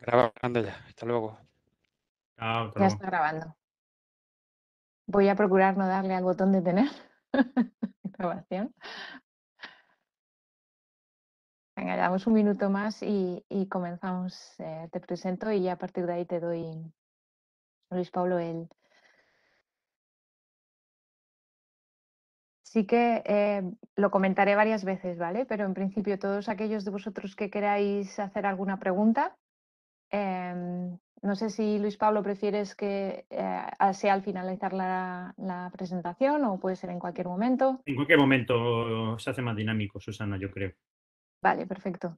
Grabando ya. Hasta luego. ya está grabando. Voy a procurar no darle al botón de tener grabación. Venga, damos un minuto más y, comenzamos. Eh, te presento y ya a partir de ahí te doy, Luis Pablo, el... Sí que eh, lo comentaré varias veces, ¿vale? Pero en principio todos aquellos de vosotros que queráis hacer alguna pregunta, Em, no sé si Luis Pablo prefieres que eh, sea al finalizar la, presentación o puede ser en cualquier momento. En cualquier momento se hace más dinámico, Susana, yo creo. Vale, perfecto.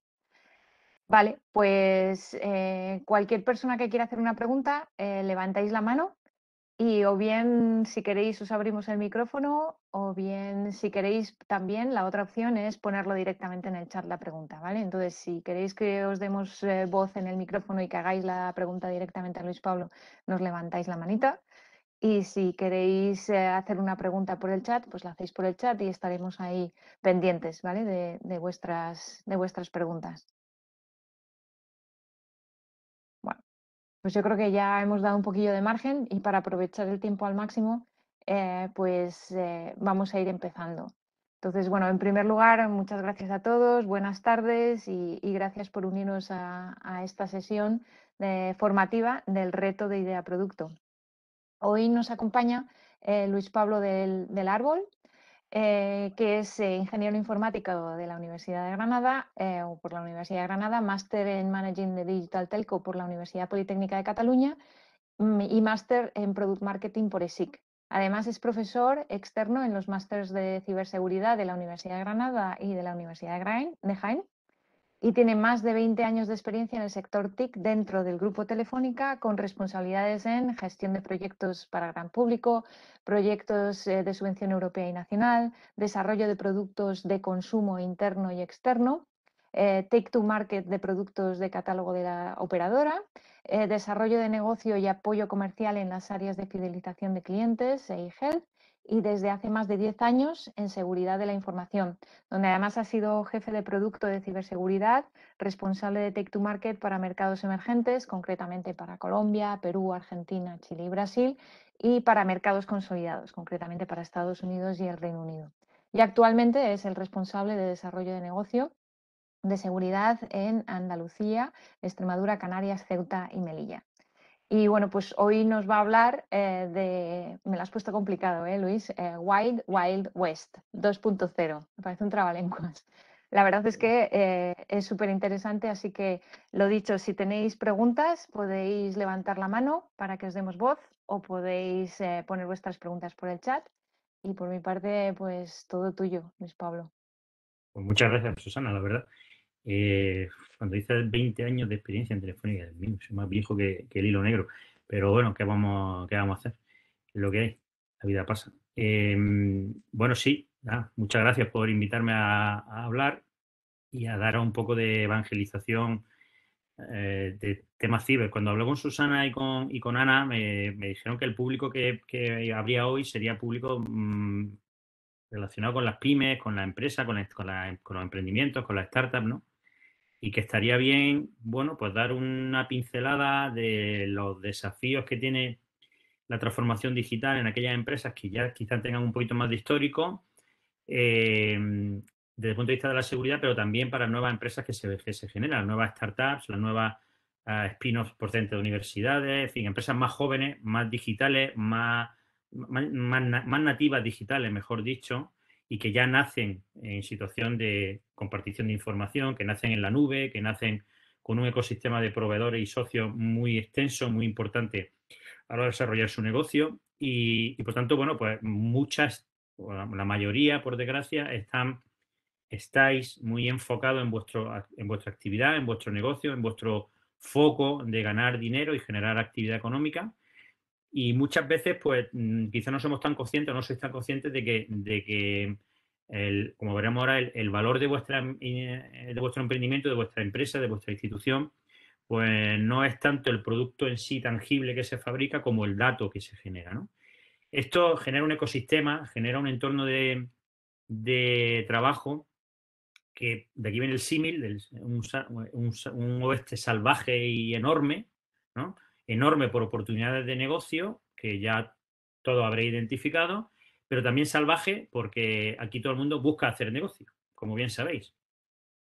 Vale, pues eh, cualquier persona que quiera hacer una pregunta, eh, levantáis la mano y o bien, si queréis, os abrimos el micrófono, o bien, si queréis, también la otra opción es ponerlo directamente en el chat la pregunta, ¿vale? Entonces, si queréis que os demos eh, voz en el micrófono y que hagáis la pregunta directamente a Luis Pablo, nos levantáis la manita. Y si queréis eh, hacer una pregunta por el chat, pues la hacéis por el chat y estaremos ahí pendientes, de vuestras, de vuestras preguntas. pues yo creo que ya hemos dado un poquillo de margen y para aprovechar el tiempo al máximo, eh, pues eh, vamos a ir empezando. Entonces, bueno, en primer lugar, muchas gracias a todos, buenas tardes y, gracias por unirnos a, esta sesión eh, formativa del reto de idea producto. Hoy nos acompaña Luis Pablo del Árbol, eh, que es eh, ingeniero informático de la Universidad de Granada eh, o por la Universidad de Granada, máster en Managing de Digital Telco por la Universidad Politécnica de Cataluña mm, y máster en Product Marketing por ESIC. Además es profesor externo en los másters de ciberseguridad de la Universidad de Granada y de la Universidad de, Grain, de y tiene más de 20 años de experiencia en el sector TIC dentro del grupo Telefónica, con responsabilidades en gestión de proyectos para gran público, proyectos eh, de subvención europea y nacional, desarrollo de productos de consumo interno y externo, eh, take to market de productos de catálogo de la operadora, eh, desarrollo de negocio y apoyo comercial en las áreas de fidelización de clientes e health y desde hace más de 10 años en seguridad de la información, donde además ha sido jefe de producto de ciberseguridad, responsable de take to Market para mercados emergentes, concretamente para Colombia, Perú, Argentina, Chile y Brasil, y para mercados consolidados, concretamente para Estados Unidos y el Reino Unido. Y actualmente es el responsable de desarrollo de negocio de seguridad en Andalucía, Extremadura, Canarias, Ceuta y Melilla. Y bueno, pues hoy nos va a hablar eh, de, me lo has puesto complicado, ¿eh, Luis? Eh, Wild Wild West 2.0. Me parece un trabalenguas. La verdad es que eh, es súper interesante, así que lo dicho, si tenéis preguntas podéis levantar la mano para que os demos voz o podéis poner vuestras preguntas por el chat. Y por mi parte, pues todo tuyo, Luis Pablo. Pues muchas gracias, Susana, la verdad eh, cuando dice 20 años de experiencia en telefónica, es soy más viejo que, el hilo negro. Pero bueno, ¿qué vamos, qué vamos a hacer? lo que hay, la vida pasa. Em, bueno, sí, muchas gracias por invitarme a, hablar y a dar un poco de evangelización eh, de temas ciber. Cuando hablé con Susana y con, y con Ana, me, dijeron que el público que, habría hoy sería público mm, relacionado con las pymes, con la empresa, con los emprendimientos, con las startups, ¿no? y que estaría bien, bueno, pues dar una pincelada de los desafíos que tiene la transformación digital en aquellas empresas que ya quizás tengan un poquito más de histórico, em, desde el punto de vista de la seguridad, pero también para nuevas empresas que se, que se generan, nuevas startups, las nuevas ah, spin-offs por dentro de universidades, en fin, empresas más jóvenes, más digitales, más, más nativas digitales, mejor dicho, y que ya nacen en situación de compartición de información, que nacen en la nube, que nacen con un ecosistema de proveedores y socios muy extenso, muy importante a la hora de desarrollar su negocio. Y, por tanto, bueno, pues muchas, la mayoría, por desgracia, están, estáis muy enfocados en, vuestro, en vuestra actividad, en vuestro negocio, en vuestro foco de ganar dinero y generar actividad económica y muchas veces, pues, mm, quizás no somos tan conscientes, no sois tan conscientes de que, de que el, como veremos ahora, el, valor de, vuestra, eh, de vuestro emprendimiento, de vuestra empresa, de vuestra institución, pues no es tanto el producto en sí tangible que se fabrica como el dato que se genera. Esto genera un ecosistema, genera un entorno de, de trabajo que de aquí viene el símil, un, un, un oeste salvaje y enorme, ¿no? enorme por oportunidades de negocio, que ya todo habréis identificado, pero también salvaje porque aquí todo el mundo busca hacer negocio, como bien sabéis,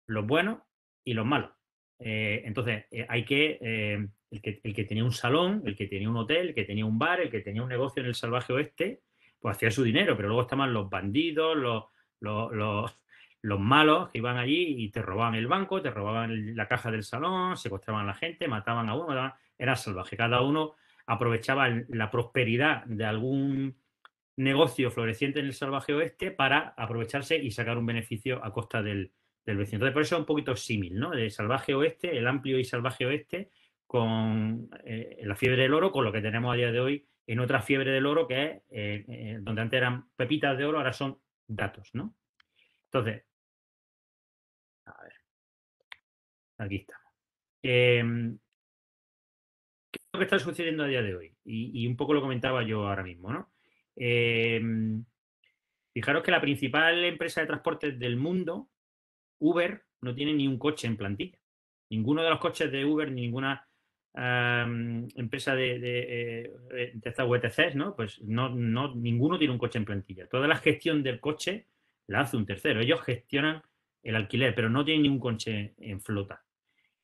los buenos y los malos. Eh, entonces, eh, hay eh, que, el que, tenía un salón, el que tenía un hotel, el que tenía un bar, el que tenía un negocio en el salvaje oeste, pues hacía su dinero, pero luego estaban los bandidos, los, los, los, malos que iban allí y te robaban el banco, te robaban la caja del salón, secuestraban a la gente, mataban a uno, mataban era salvaje. Cada uno aprovechaba la prosperidad de algún negocio floreciente en el salvaje oeste para aprovecharse y sacar un beneficio a costa del, vecino. Entonces, por eso es un poquito símil, ¿no? El salvaje oeste, el amplio y salvaje oeste, con eh, la fiebre del oro, con lo que tenemos a día de hoy en otra fiebre del oro que es eh, eh, donde antes eran pepitas de oro, ahora son datos, ¿no? Entonces, a ver, aquí estamos. Em, que está sucediendo a día de hoy. Y, un poco lo comentaba yo ahora mismo, ¿no? Em, fijaros que la principal empresa de transporte del mundo, Uber, no tiene ni un coche en plantilla. Ninguno de los coches de Uber, ninguna empresa de, de, eh, eh, de e ¿no? Pues no, no, ninguno tiene un coche en plantilla. Toda la gestión del coche la hace un tercero. Ellos gestionan el alquiler, pero no tienen un coche en flota.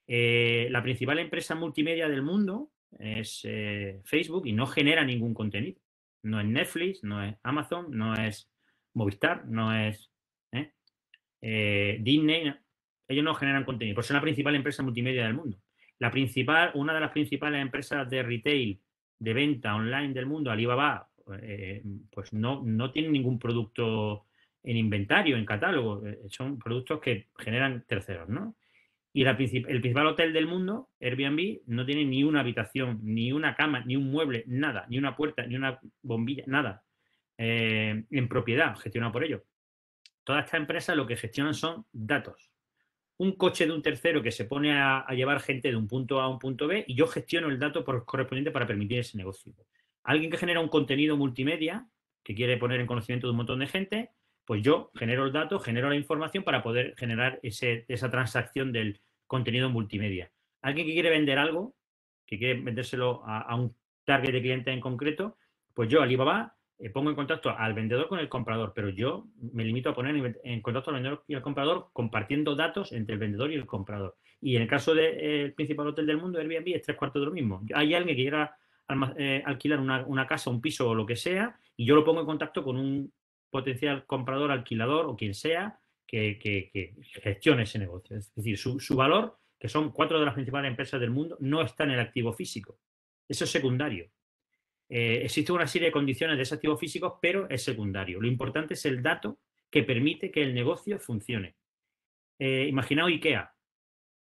Eh, la principal empresa multimedia del mundo es eh, Facebook y no genera ningún contenido. No es Netflix, no es Amazon, no es Movistar, no es ¿eh? Eh, Disney. Ellos no generan contenido, Pues es la principal empresa multimedia del mundo. La principal, una de las principales empresas de retail, de venta online del mundo, Alibaba, pues no, no tiene ningún producto en inventario, en catálogo. Son productos que generan terceros, ¿no? Y el principal hotel del mundo, Airbnb, no tiene ni una habitación, ni una cama, ni un mueble, nada, ni una puerta, ni una bombilla, nada. Eh, en propiedad, gestionado por ellos. Toda esta empresa lo que gestionan son datos. Un coche de un tercero que se pone a, llevar gente de un punto A a un punto B y yo gestiono el dato correspondiente para permitir ese negocio. Alguien que genera un contenido multimedia que quiere poner en conocimiento de un montón de gente, pues yo genero el dato, genero la información para poder generar esa transacción del contenido multimedia. Alguien que quiere vender algo, que quiere vendérselo a, un target de cliente en concreto, pues yo, Alibaba, eh, pongo en contacto al vendedor con el comprador, pero yo me limito a poner en contacto al vendedor y al comprador compartiendo datos entre el vendedor y el comprador. Y en el caso del eh, principal hotel del mundo, Airbnb, es tres cuartos de lo mismo. Hay alguien que quiera eh, alquilar una, casa, un piso o lo que sea, y yo lo pongo en contacto con un potencial comprador, alquilador o quien sea que, gestione ese negocio. Es decir, su, valor, que son cuatro de las principales empresas del mundo, no está en el activo físico. Eso es secundario. Eh, existe una serie de condiciones de ese activo físico, pero es secundario. Lo importante es el dato que permite que el negocio funcione. Eh, imaginaos IKEA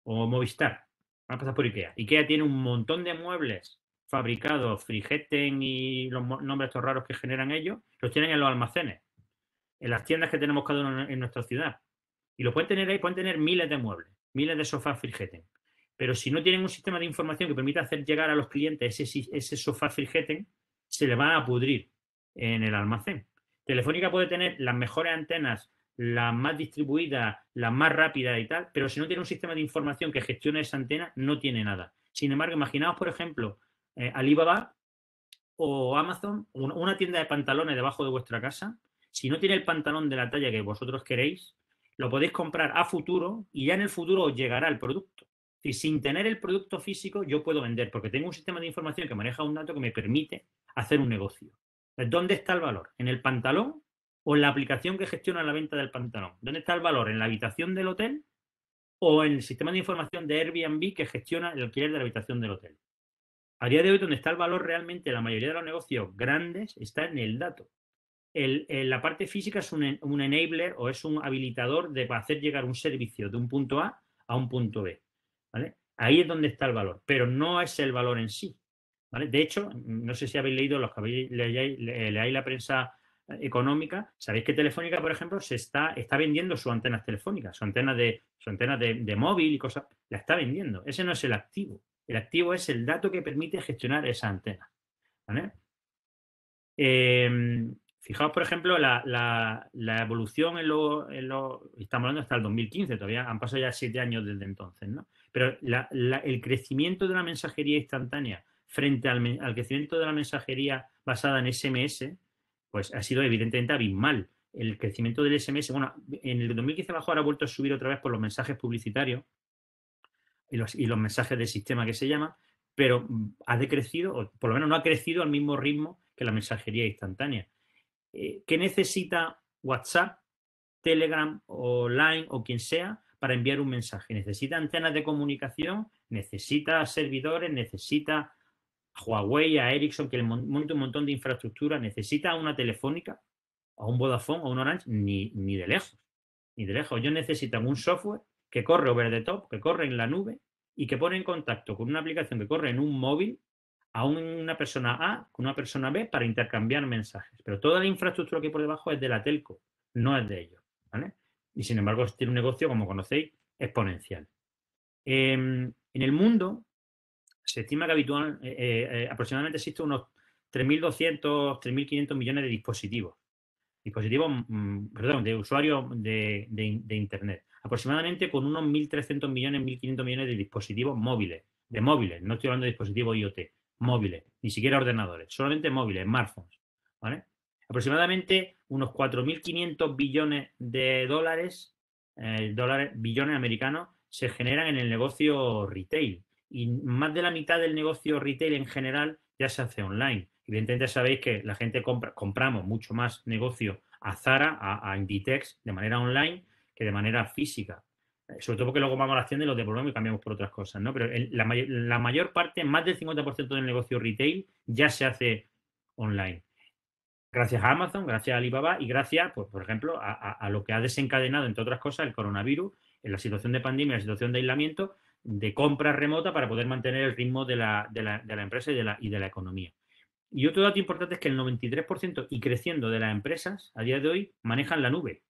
o Movistar. Vamos a pasar por IKEA. IKEA tiene un montón de muebles fabricados, frijeten y los nombres estos raros que generan ellos, los tienen en los almacenes en las tiendas que tenemos cada uno en nuestra ciudad. Y lo pueden tener ahí, pueden tener miles de muebles, miles de sofás friggeten Pero si no tienen un sistema de información que permita hacer llegar a los clientes ese, sofá friggeten se le va a pudrir en el almacén. Telefónica puede tener las mejores antenas, las más distribuidas, las más rápidas y tal, pero si no tiene un sistema de información que gestione esa antena, no tiene nada. Sin embargo, imaginaos, por ejemplo, eh, Alibaba o Amazon, una tienda de pantalones debajo de vuestra casa, si no tiene el pantalón de la talla que vosotros queréis, lo podéis comprar a futuro y ya en el futuro llegará el producto. Y sin tener el producto físico, yo puedo vender, porque tengo un sistema de información que maneja un dato que me permite hacer un negocio. ¿Dónde está el valor? ¿En el pantalón o en la aplicación que gestiona la venta del pantalón? ¿Dónde está el valor? ¿En la habitación del hotel o en el sistema de información de Airbnb que gestiona el alquiler de la habitación del hotel? A día de hoy, donde está el valor realmente, la mayoría de los negocios grandes está en el dato. Eh, la parte física es un, enabler o es un habilitador de hacer llegar un servicio de un punto A a un punto B. Ahí es donde está el valor, pero no es el valor en sí. De hecho, no sé si habéis leído, los que le, la prensa económica, sabéis que Telefónica, por ejemplo, se está, está vendiendo sus antenas telefónicas, su antena, de, su antena de, móvil y cosas, la está vendiendo. Ese no es el activo. El activo es el dato que permite gestionar esa antena. Em, Fijaos, por ejemplo, la, evolución en Lo, estamos hablando hasta el 2015, todavía han pasado ya siete años desde entonces, ¿no? Pero el crecimiento de la mensajería instantánea frente al, crecimiento de la mensajería basada en SMS, pues ha sido evidentemente abismal. El crecimiento del SMS, bueno, en el 2015 abajo ahora ha vuelto a subir otra vez por los mensajes publicitarios y los, y los mensajes del sistema que se llama, pero ha decrecido, o por lo menos no ha crecido al mismo ritmo que la mensajería instantánea. Eh, que necesita WhatsApp, Telegram o Line o quien sea para enviar un mensaje. Necesita antenas de comunicación, necesita servidores, necesita Huawei, a Ericsson, que monta un montón de infraestructura, necesita una telefónica, a un Vodafone, o un Orange, ni, ni de lejos, ni de lejos. yo necesitan un software que corre over the top, que corre en la nube y que pone en contacto con una aplicación que corre en un móvil a una persona A con una persona B para intercambiar mensajes. Pero toda la infraestructura que hay por debajo es de la telco, no es de ellos. ¿vale? Y sin embargo, tiene un negocio, como conocéis, exponencial. Em, en el mundo se estima que habitual, eh, eh, eh, aproximadamente existen unos 3.200, 3.500 millones de dispositivos. Dispositivos, mm, perdón, de usuarios de, de Internet. Aproximadamente con unos 1.300 millones, 1.500 millones de dispositivos móviles, de móviles, no estoy hablando de dispositivos IoT móviles, ni siquiera ordenadores, solamente móviles, smartphones. ¿vale? Aproximadamente unos 4.500 billones de dólares, eh, dólares, billones americanos, se generan en el negocio retail. Y más de la mitad del negocio retail en general ya se hace online. Evidentemente sabéis que la gente compra, compramos mucho más negocio a Zara, a, a Inditex, de manera online que de manera física. Eh, sobre todo porque luego vamos a la acción y los devolvemos y cambiamos por otras cosas, ¿no? Pero la, mayor parte, más del 50% del negocio retail ya se hace online. Gracias a Amazon, gracias a Alibaba y gracias, pues, por ejemplo, a, lo que ha desencadenado, entre otras cosas, el coronavirus, en la situación de pandemia, la situación de aislamiento, de compra remota para poder mantener el ritmo de la, de la, de la empresa y de la, y de la economía. Y otro dato importante es que el 93% y creciendo de las empresas a día de hoy manejan la nube.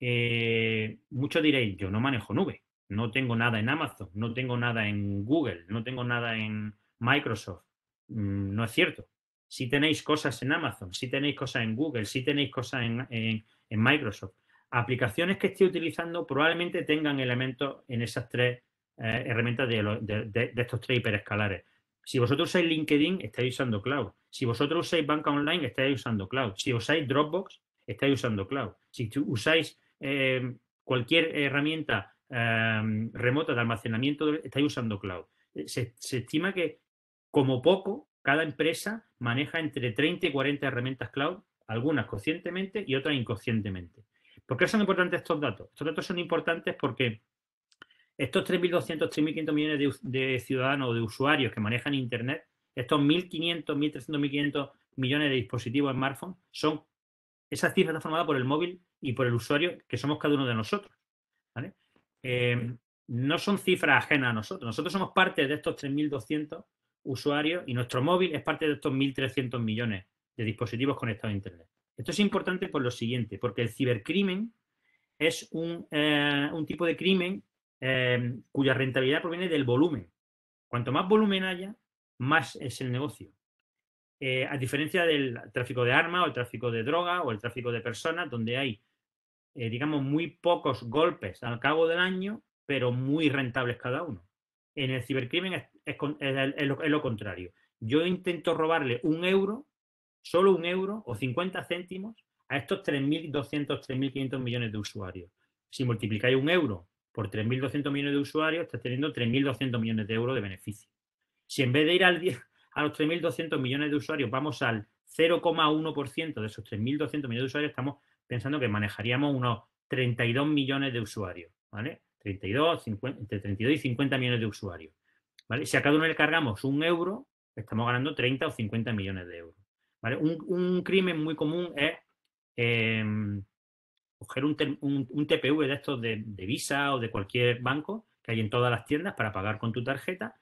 Eh, muchos diréis, yo no manejo nube, no tengo nada en Amazon, no tengo nada en Google, no tengo nada en Microsoft. Mm, no es cierto. Si tenéis cosas en Amazon, si tenéis cosas en Google, si tenéis cosas en, Microsoft, aplicaciones que esté utilizando probablemente tengan elementos en esas tres eh, herramientas de, de, estos tres hiperescalares. Si vosotros usáis LinkedIn, estáis usando cloud. Si vosotros usáis banca online, estáis usando cloud. Si usáis Dropbox, estáis usando cloud. Si usáis eh, cualquier herramienta eh, remota de almacenamiento, estáis usando cloud. Eh, se, estima que, como poco, cada empresa maneja entre 30 y 40 herramientas cloud, algunas conscientemente y otras inconscientemente. ¿Por qué son importantes estos datos? Estos datos son importantes porque estos 3.200, 3.500 millones de, ciudadanos o de usuarios que manejan Internet, estos 1.500, 1.300, 1.500 millones de dispositivos smartphone, son, esa cifra está formada por el móvil y por el usuario que somos cada uno de nosotros. Em, no son cifras ajenas a nosotros. Nosotros somos parte de estos 3.200 usuarios y nuestro móvil es parte de estos 1.300 millones de dispositivos conectados a Internet. Esto es importante por lo siguiente, porque el cibercrimen es un, eh, tipo de crimen em, cuya rentabilidad proviene del volumen. Cuanto más volumen haya, más es el negocio. Eh, a diferencia del tráfico de armas o el tráfico de droga o el tráfico de personas, donde hay eh, digamos, muy pocos golpes al cabo del año, pero muy rentables cada uno. En el cibercrimen es, es, lo, contrario. Yo intento robarle un euro, solo un euro o 50 céntimos a estos 3.200, 3.500 millones de usuarios. Si multiplicáis un euro por 3.200 millones de usuarios, estás teniendo 3.200 millones de euros de beneficio. Si en vez de ir al a los 3.200 millones de usuarios vamos al 0,1% de esos 3.200 millones de usuarios, estamos pensando que manejaríamos unos 32 millones de usuarios, ¿vale? 32, entre 32 y 50 millones de usuarios, ¿vale? Si a cada uno le cargamos un euro, estamos ganando 30 o 50 millones de euros, ¿vale? Un, crimen muy común es em, coger un, un, un, TPV de estos de, Visa o de cualquier banco que hay en todas las tiendas para pagar con tu tarjeta,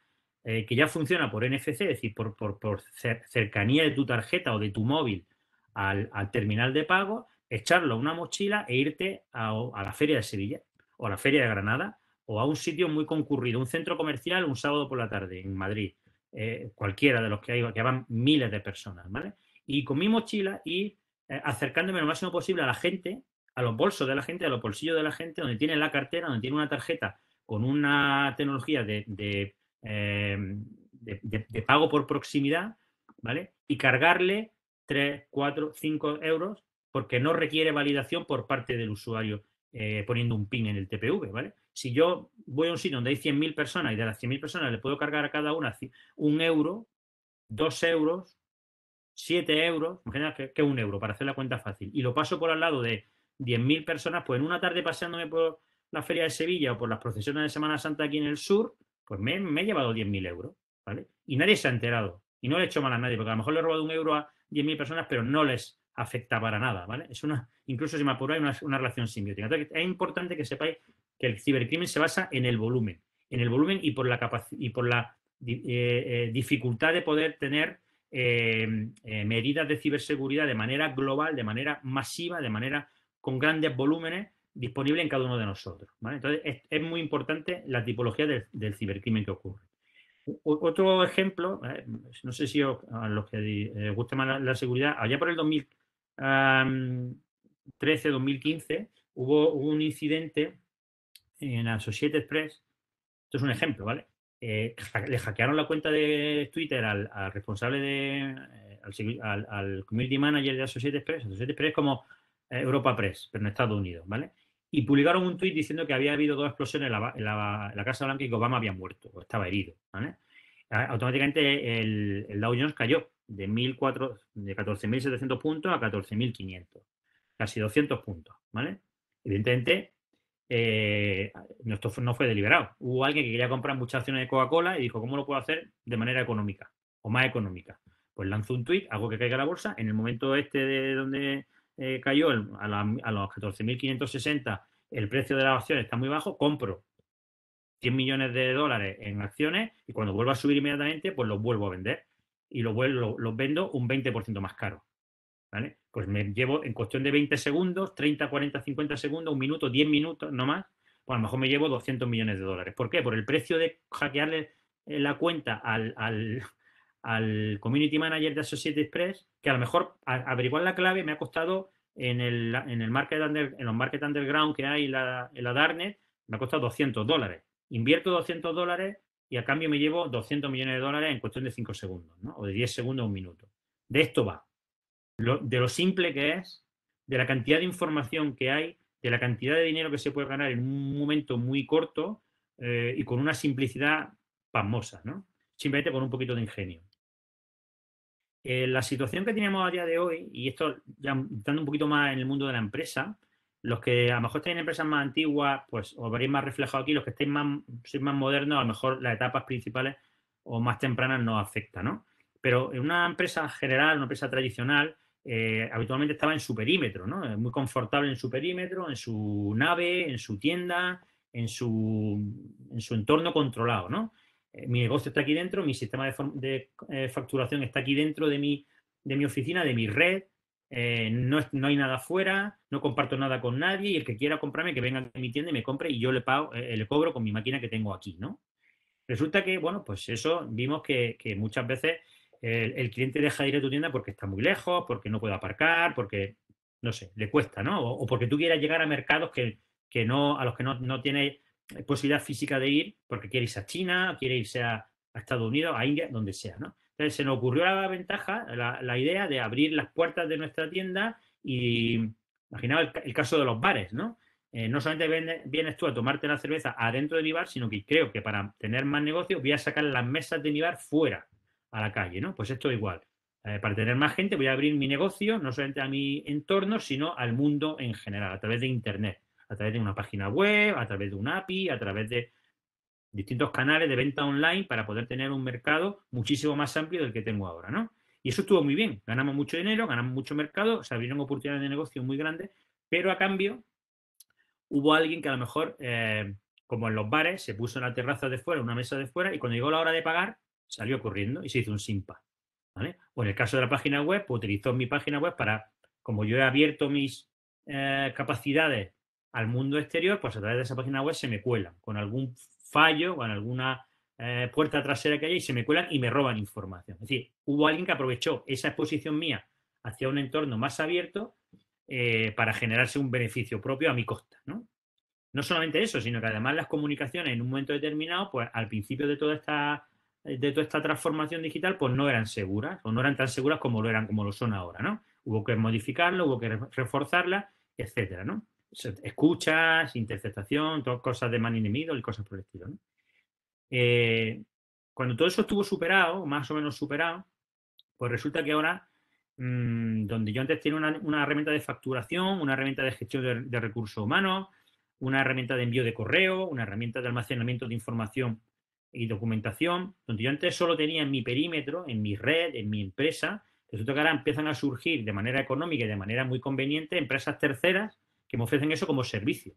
eh, que ya funciona por NFC, es decir, por, por, cercanía de tu tarjeta o de tu móvil al, al terminal de pago, echarlo a una mochila e irte a, la feria de Sevilla o a la feria de Granada o a un sitio muy concurrido, un centro comercial un sábado por la tarde en Madrid, eh, cualquiera de los que hay, que van miles de personas, ¿vale? Y con mi mochila ir eh, acercándome lo máximo posible a la gente, a los bolsos de la gente, a los bolsillos de la gente, donde tiene la cartera, donde tiene una tarjeta con una tecnología de, de, eh, pago por proximidad, ¿vale? Y cargarle 3, 4, 5 euros porque no requiere validación por parte del usuario eh, poniendo un pin en el TPV, ¿vale? Si yo voy a un sitio donde hay 100.000 personas y de las 100.000 personas le puedo cargar a cada una un euro, dos euros, siete euros, imagina que, que un euro para hacer la cuenta fácil, y lo paso por al lado de 10.000 personas, pues en una tarde paseándome por la Feria de Sevilla o por las procesiones de Semana Santa aquí en el sur, pues me, me he llevado 10.000 euros, ¿vale? Y nadie se ha enterado, y no le he hecho mal a nadie, porque a lo mejor le he robado un euro a 10.000 personas, pero no les afecta para nada, ¿vale? Es una, incluso si me apura una, una relación simbiótica. es importante que sepáis que el cibercrimen se basa en el volumen, en el volumen y por la, y por la eh, eh, dificultad de poder tener eh, medidas de ciberseguridad de manera global, de manera masiva, de manera con grandes volúmenes disponibles en cada uno de nosotros. Entonces, es, muy importante la tipología del cibercrimen que ocurre. otro ejemplo, no sé si a los que les gusta más la seguridad, allá por el 2000, 13-2015 hubo, un incidente en Associated Press, Esto es un ejemplo, ¿vale? Eh, le hackearon la cuenta de Twitter al, responsable de. Eh, al, community manager de Associated Press. Associated Press como eh, Europa Press, pero en Estados Unidos, ¿vale? Y publicaron un tweet diciendo que había habido dos explosiones en la, Casa Blanca y que Obama había muerto o estaba herido, Automáticamente el, el Dow Jones cayó de, 14.700 de puntos a 14.500, casi 200 puntos, ¿vale? Evidentemente, eh, esto no fue deliberado. Hubo alguien que quería comprar muchas acciones de Coca-Cola y dijo, ¿cómo lo puedo hacer de manera económica o más económica? Pues lanzó un tweet, algo que caiga la bolsa, en el momento este de donde eh, cayó a, a los 14.560, el precio de las acciones está muy bajo, compro 100 millones de dólares en acciones y cuando vuelva a subir inmediatamente, pues lo vuelvo a vender y los lo, vendo un 20% más caro. ¿vale? Pues me llevo en cuestión de 20 segundos, 30, 40, 50 segundos, un minuto, 10 minutos, no más, pues a lo mejor me llevo 200 millones de dólares. ¿Por qué? Por el precio de hackearle eh, la cuenta al, al, al community manager de Associated express que a lo mejor averiguar la clave me ha costado en, el, market under, en los market underground que hay la, en la Darknet, me ha costado 200 dólares. Invierto 200 dólares y a cambio me llevo 200 millones de dólares en cuestión de 5 segundos, ¿no? O de 10 segundos a un minuto. De esto va. de lo simple que es, de la cantidad de información que hay, de la cantidad de dinero que se puede ganar en un momento muy corto eh, y con una simplicidad pasmosa, ¿no? Simplemente por un poquito de ingenio. Eh, la situación que tenemos a día de hoy, y esto ya entrando un poquito más en el mundo de la empresa, los que a lo mejor estáis en empresas más antiguas, pues os veréis más reflejado aquí. Los que estén más, más modernos, a lo mejor las etapas principales o más tempranas no afecta, ¿no? Pero en una empresa general, una empresa tradicional, eh, habitualmente estaba en su perímetro, ¿no? Muy confortable en su perímetro, en su nave, en su tienda, en su, en su entorno controlado, ¿no? Eh, mi negocio está aquí dentro, mi sistema de, eh, facturación está aquí dentro de de mi oficina, de mi red, eh, no, no, hay nada fuera, no comparto nada con nadie y el que quiera comprarme, que venga a mi tienda y me compre y yo le, pago, eh, eh, le cobro con mi máquina que tengo aquí, ¿no? Resulta que, bueno, pues eso vimos que, muchas veces el, cliente deja de ir a tu tienda porque está muy lejos, porque no puede aparcar, porque, no sé, le cuesta, ¿no? O, porque tú quieras llegar a mercados que, no, a los que no, no tiene posibilidad física de ir porque quiere irse a China, quiere irse a Estados Unidos, a India, donde sea, ¿no? Entonces se nos ocurrió la ventaja, la, idea de abrir las puertas de nuestra tienda y imaginaba el, caso de los bares, ¿no? Eh, no solamente vienes tú a tomarte la cerveza adentro de mi bar, sino que creo que para tener más negocios voy a sacar las mesas de mi bar fuera, a la calle, ¿no? Pues esto igual. Eh, para tener más gente voy a abrir mi negocio, no solamente a mi entorno, sino al mundo en general, a través de Internet, a través de una página web, a través de un API, a través de distintos canales de venta online para poder tener un mercado muchísimo más amplio del que tengo ahora, ¿no? Y eso estuvo muy bien. Ganamos mucho dinero, ganamos mucho mercado, se abrieron oportunidades de negocio muy grandes, pero a cambio hubo alguien que a lo mejor, eh, como en los bares, se puso en la terraza de fuera, una mesa de fuera, y cuando llegó la hora de pagar, salió corriendo y se hizo un simpa. ¿vale? O en el caso de la página web, pues utilizó mi página web para, como yo he abierto mis eh, capacidades al mundo exterior, pues a través de esa página web se me cuelan con algún fallo o en alguna eh, puerta trasera que haya y se me cuelan y me roban información. Es decir, hubo alguien que aprovechó esa exposición mía hacia un entorno más abierto eh, para generarse un beneficio propio a mi costa, ¿no? No solamente eso, sino que además las comunicaciones en un momento determinado, pues al principio de toda esta de toda esta transformación digital, pues no eran seguras, o no eran tan seguras como lo eran, como lo son ahora, ¿no? Hubo que modificarlo, hubo que reforzarla, etcétera, ¿no? escuchas, interceptación, todas cosas de man in y cosas por el estilo. Eh, cuando todo eso estuvo superado, más o menos superado, pues resulta que ahora, mm, donde yo antes tenía una, herramienta de facturación, una herramienta de gestión de, de recursos humanos, una herramienta de envío de correo, una herramienta de almacenamiento de información y documentación, donde yo antes solo tenía en mi perímetro, en mi red, en mi empresa, resulta que ahora empiezan a surgir de manera económica y de manera muy conveniente empresas terceras que me ofrecen eso como servicio,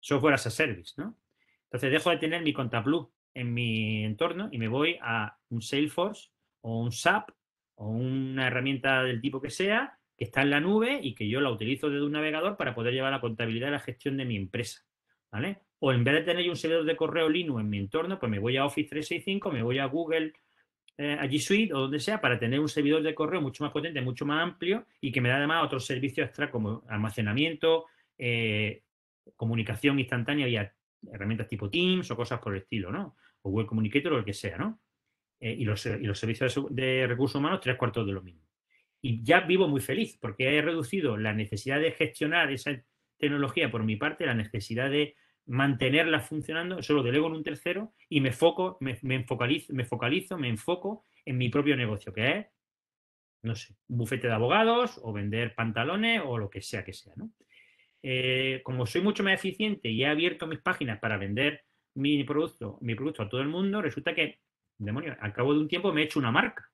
software as a service, ¿no? Entonces dejo de tener mi contablu en mi entorno y me voy a un Salesforce o un SAP o una herramienta del tipo que sea que está en la nube y que yo la utilizo desde un navegador para poder llevar la contabilidad y la gestión de mi empresa, ¿vale? O en vez de tener un servidor de correo Linux en mi entorno, pues me voy a Office 365, me voy a Google eh, a G Suite o donde sea para tener un servidor de correo mucho más potente, mucho más amplio y que me da además otros servicios extra como almacenamiento, eh, comunicación instantánea vía herramientas tipo Teams o cosas por el estilo, ¿no? O Web Communicator o lo que sea, ¿no? Eh, y, los, servicios de, recursos humanos, tres cuartos de lo mismo. Y ya vivo muy feliz porque he reducido la necesidad de gestionar esa tecnología por mi parte, la necesidad de mantenerla funcionando, solo delego en un tercero y me, foco, me, me, focalizo, me focalizo, me enfoco en mi propio negocio, que es, no sé, bufete de abogados o vender pantalones o lo que sea que sea, ¿no? Eh, como soy mucho más eficiente y he abierto mis páginas para vender mi producto, mi producto a todo el mundo, resulta que, demonio, al cabo de un tiempo me he hecho una marca,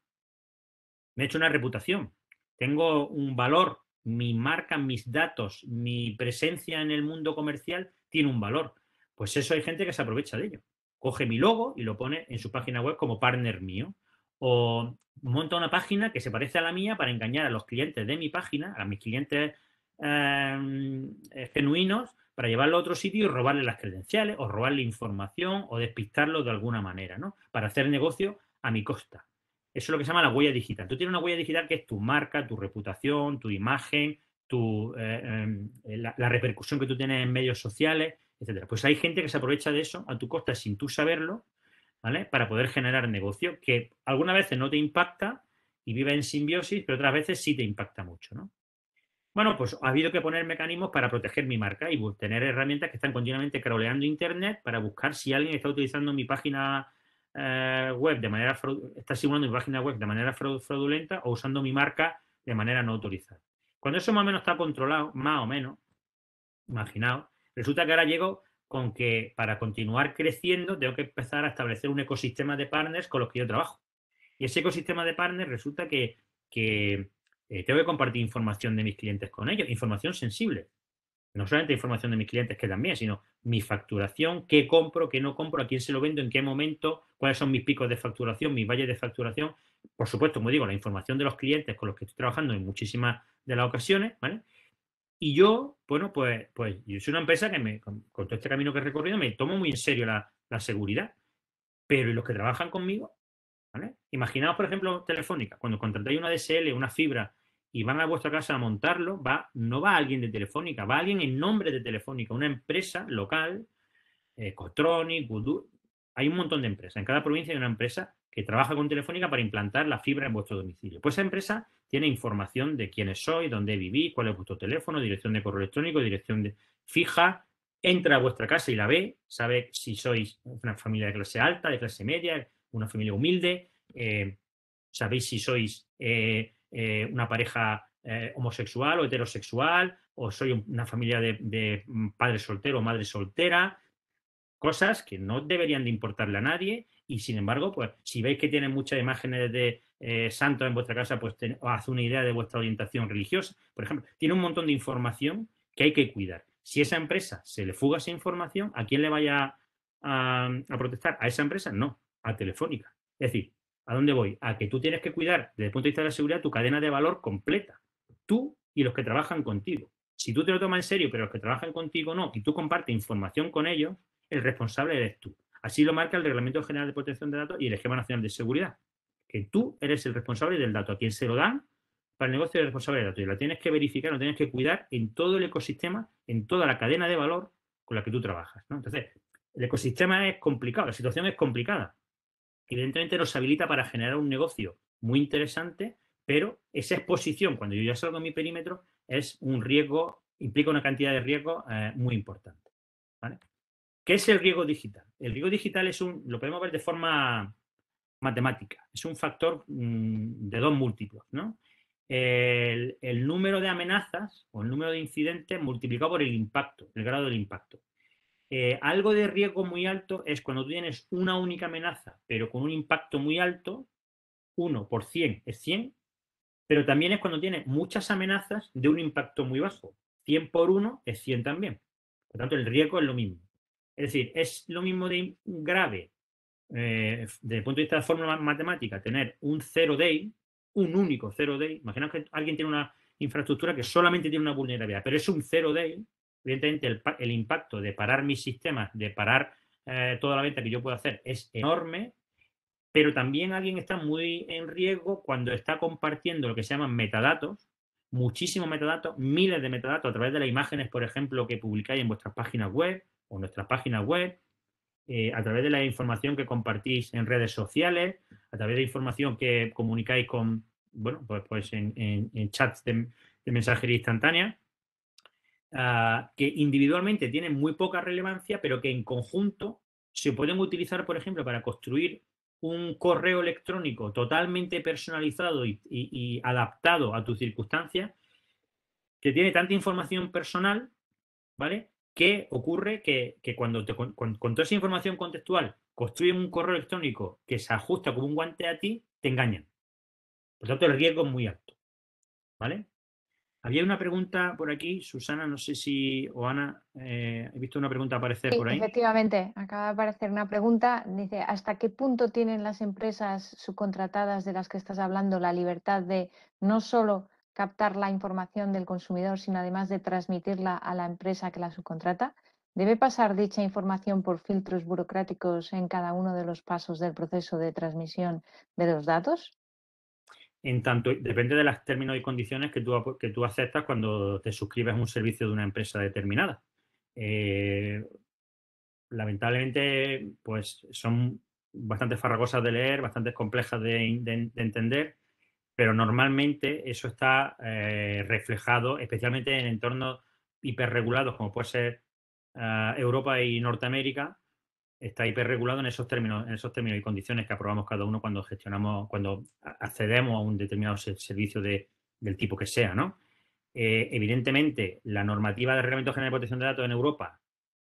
me he hecho una reputación, tengo un valor, mi marca, mis datos, mi presencia en el mundo comercial tiene un valor. Pues eso hay gente que se aprovecha de ello. Coge mi logo y lo pone en su página web como partner mío. O monta una página que se parece a la mía para engañar a los clientes de mi página, a mis clientes eh, eh, genuinos para llevarlo a otro sitio y robarle las credenciales o robarle información o despistarlo de alguna manera, ¿no? Para hacer negocio a mi costa. Eso es lo que se llama la huella digital. Tú tienes una huella digital que es tu marca, tu reputación, tu imagen, tu, eh, em, la, repercusión que tú tienes en medios sociales, etcétera. Pues hay gente que se aprovecha de eso a tu costa sin tú saberlo, ¿vale? Para poder generar negocio que algunas veces no te impacta y vive en simbiosis, pero otras veces sí te impacta mucho, ¿no? Bueno, pues ha habido que poner mecanismos para proteger mi marca y tener herramientas que están continuamente crawleando Internet para buscar si alguien está utilizando mi página eh, web de manera está simulando mi página web de manera fraudulenta o usando mi marca de manera no autorizada. Cuando eso más o menos está controlado, más o menos, imaginaos, resulta que ahora llego con que para continuar creciendo tengo que empezar a establecer un ecosistema de partners con los que yo trabajo. Y ese ecosistema de partners resulta que eh, tengo que compartir información de mis clientes con ellos, información sensible. No solamente información de mis clientes, que mía, sino mi facturación, qué compro, qué no compro, a quién se lo vendo, en qué momento, cuáles son mis picos de facturación, mis valles de facturación. Por supuesto, como digo, la información de los clientes con los que estoy trabajando en muchísimas de las ocasiones, ¿vale? Y yo, bueno, pues, pues yo soy una empresa que me, con, todo este camino que he recorrido me tomo muy en serio la, seguridad. Pero los que trabajan conmigo? ¿vale? Imaginaos, por ejemplo, Telefónica, cuando contratáis una DSL, una fibra, y van a vuestra casa a montarlo, va, no va alguien de Telefónica, va alguien en nombre de Telefónica, una empresa local, eh, Cotronic, hay un montón de empresas. En cada provincia hay una empresa que trabaja con Telefónica para implantar la fibra en vuestro domicilio. Pues esa empresa tiene información de quiénes sois, dónde vivís, cuál es vuestro teléfono, dirección de correo electrónico, dirección de fija, entra a vuestra casa y la ve, sabe si sois una familia de clase alta, de clase media, una familia humilde, eh, sabéis si sois eh, eh, una pareja homosexual o heterosexual, o soy una familia de, mm, padre soltero o madre soltera, cosas que no deberían de importarle a nadie y sin embargo, pues si veis que tienen muchas imágenes de santos en vuestra casa, pues hace una idea de vuestra orientación religiosa. Por ejemplo, tiene un montón de información que hay que cuidar. Si esa empresa se le fuga esa información, ¿a quién le vaya a protestar? ¿A esa empresa? No. Telefónica. Es decir, ¿a dónde voy? A que tú tienes que cuidar, desde el punto de vista de la seguridad, tu cadena de valor completa. Tú y los que trabajan contigo. Si tú te lo tomas en serio, pero los que trabajan contigo no, y tú compartes información con ellos, el responsable eres tú. Así lo marca el Reglamento General de Protección de Datos y el Esquema Nacional de Seguridad. Que tú eres el responsable del dato. A quien se lo dan, para el negocio de responsable de datos. Y lo tienes que verificar, lo tienes que cuidar en todo el ecosistema, en toda la cadena de valor con la que tú trabajas. Entonces, el ecosistema es complicado, la situación es complicada evidentemente nos habilita para generar un negocio muy interesante, pero esa exposición, cuando yo ya salgo de mi perímetro, es un riesgo, implica una cantidad de riesgo eh, muy importante. ¿Qué es el riesgo digital? El riesgo digital es un, lo podemos ver de forma matemática, es un factor mm, de dos múltiplos, el, número de amenazas o el número de incidentes multiplicado por el impacto, el grado del impacto. Eh, algo de riesgo muy alto es cuando tú tienes una única amenaza, pero con un impacto muy alto, 1 por 100 es 100, pero también es cuando tienes muchas amenazas de un impacto muy bajo. 100 por 1 es 100 también. Por tanto, el riesgo es lo mismo. Es decir, es lo mismo de grave eh, desde el punto de vista de la fórmula matemática, tener un 0 day, un único 0 day. Imaginaos que alguien tiene una infraestructura que solamente tiene una vulnerabilidad, pero es un zero day evidentemente el, impacto de parar mis sistemas, de parar eh, toda la venta que yo puedo hacer es enorme, pero también alguien está muy en riesgo cuando está compartiendo lo que se llaman metadatos, muchísimos metadatos, miles de metadatos a través de las imágenes, por ejemplo, que publicáis en vuestras páginas web o nuestras páginas web, eh, a través de la información que compartís en redes sociales, a través de información que comunicáis con, bueno, pues, pues en, chats de mensajería instantánea. Ah, que individualmente tienen muy poca relevancia, pero que en conjunto se pueden utilizar, por ejemplo, para construir un correo electrónico totalmente personalizado y, adaptado a tus circunstancia que tiene tanta información personal, ¿vale? Que ocurre que, cuando te, con, toda esa información contextual construyen un correo electrónico que se ajusta como un guante a ti, te engañan. Por tanto, el riesgo es muy alto. ¿Vale? Había una pregunta por aquí, Susana, no sé si, o Ana, eh, he visto una pregunta aparecer por ahí. Efectivamente, acaba de aparecer una pregunta. Dice, ¿hasta qué punto tienen las empresas subcontratadas de las que estás hablando la libertad de no solo captar la información del consumidor, sino además de transmitirla a la empresa que la subcontrata? ¿Debe pasar dicha información por filtros burocráticos en cada uno de los pasos del proceso de transmisión de los datos? en tanto, depende de los términos y condiciones que tú, que tú aceptas cuando te suscribes a un servicio de una empresa determinada. Eh, lamentablemente, pues son bastante farragosas de leer, bastante complejas de, entender, pero normalmente eso está eh, reflejado, especialmente en entornos hiperregulados como puede ser ah, Europa y Norteamérica, está hiperregulado en esos términos, en esos términos y condiciones que aprobamos cada uno cuando gestionamos, cuando accedemos a un determinado servicio del tipo que sea, ¿no? Eh, evidentemente, la normativa de Reglamento General de Protección de Datos en Europa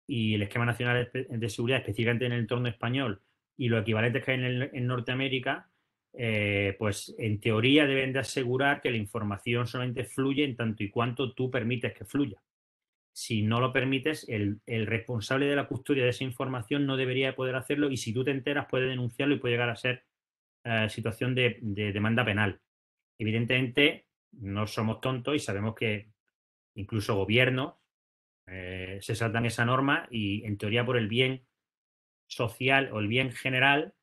y el Esquema Nacional de Seguridad, específicamente en el entorno español, y los equivalentes que hay en, Norteamérica, eh, pues en teoría deben de asegurar que la información solamente fluye en tanto y cuanto tú permites que fluya si no lo permites, el, responsable de la custodia de esa información no debería poder hacerlo y si tú te enteras puede denunciarlo y puede llegar a ser eh, situación de, demanda penal. Evidentemente, no somos tontos y sabemos que incluso gobiernos eh, se saltan esa norma y en teoría por el bien social o el bien general,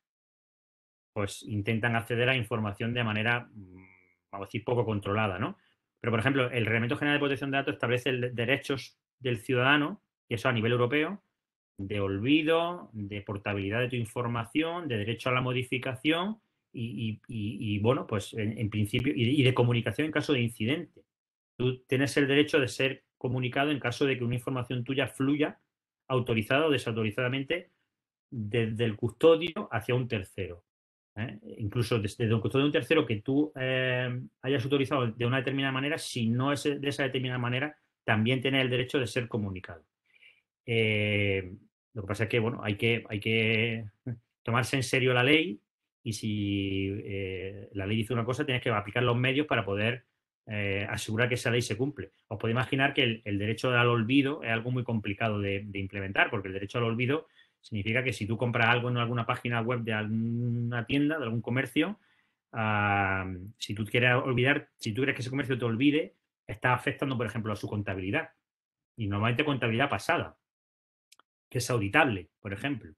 pues intentan acceder a la información de manera, vamos a decir, poco controlada, ¿no? Pero, por ejemplo, el Reglamento General de Protección de Datos establece derechos del ciudadano, y eso a nivel europeo, de olvido, de portabilidad de tu información, de derecho a la modificación y, bueno, pues en, principio, y de comunicación en caso de incidente. Tú tienes el derecho de ser comunicado en caso de que una información tuya fluya autorizada o desautorizadamente desde el custodio hacia un tercero. ¿eh? Incluso desde el custodio de un tercero que tú eh, hayas autorizado de una determinada manera, si no es de esa determinada manera, también tiene el derecho de ser comunicado. Eh, lo que pasa es que, bueno, hay que, hay que tomarse en serio la ley y si eh, la ley dice una cosa, tienes que aplicar los medios para poder eh, asegurar que esa ley se cumple. Os podéis imaginar que el, derecho al olvido es algo muy complicado de, implementar, porque el derecho al olvido significa que si tú compras algo en alguna página web de alguna tienda, de algún comercio, ah, si tú quieres olvidar, si tú quieres que ese comercio te olvide, está afectando, por ejemplo, a su contabilidad. Y normalmente contabilidad pasada, que es auditable, por ejemplo.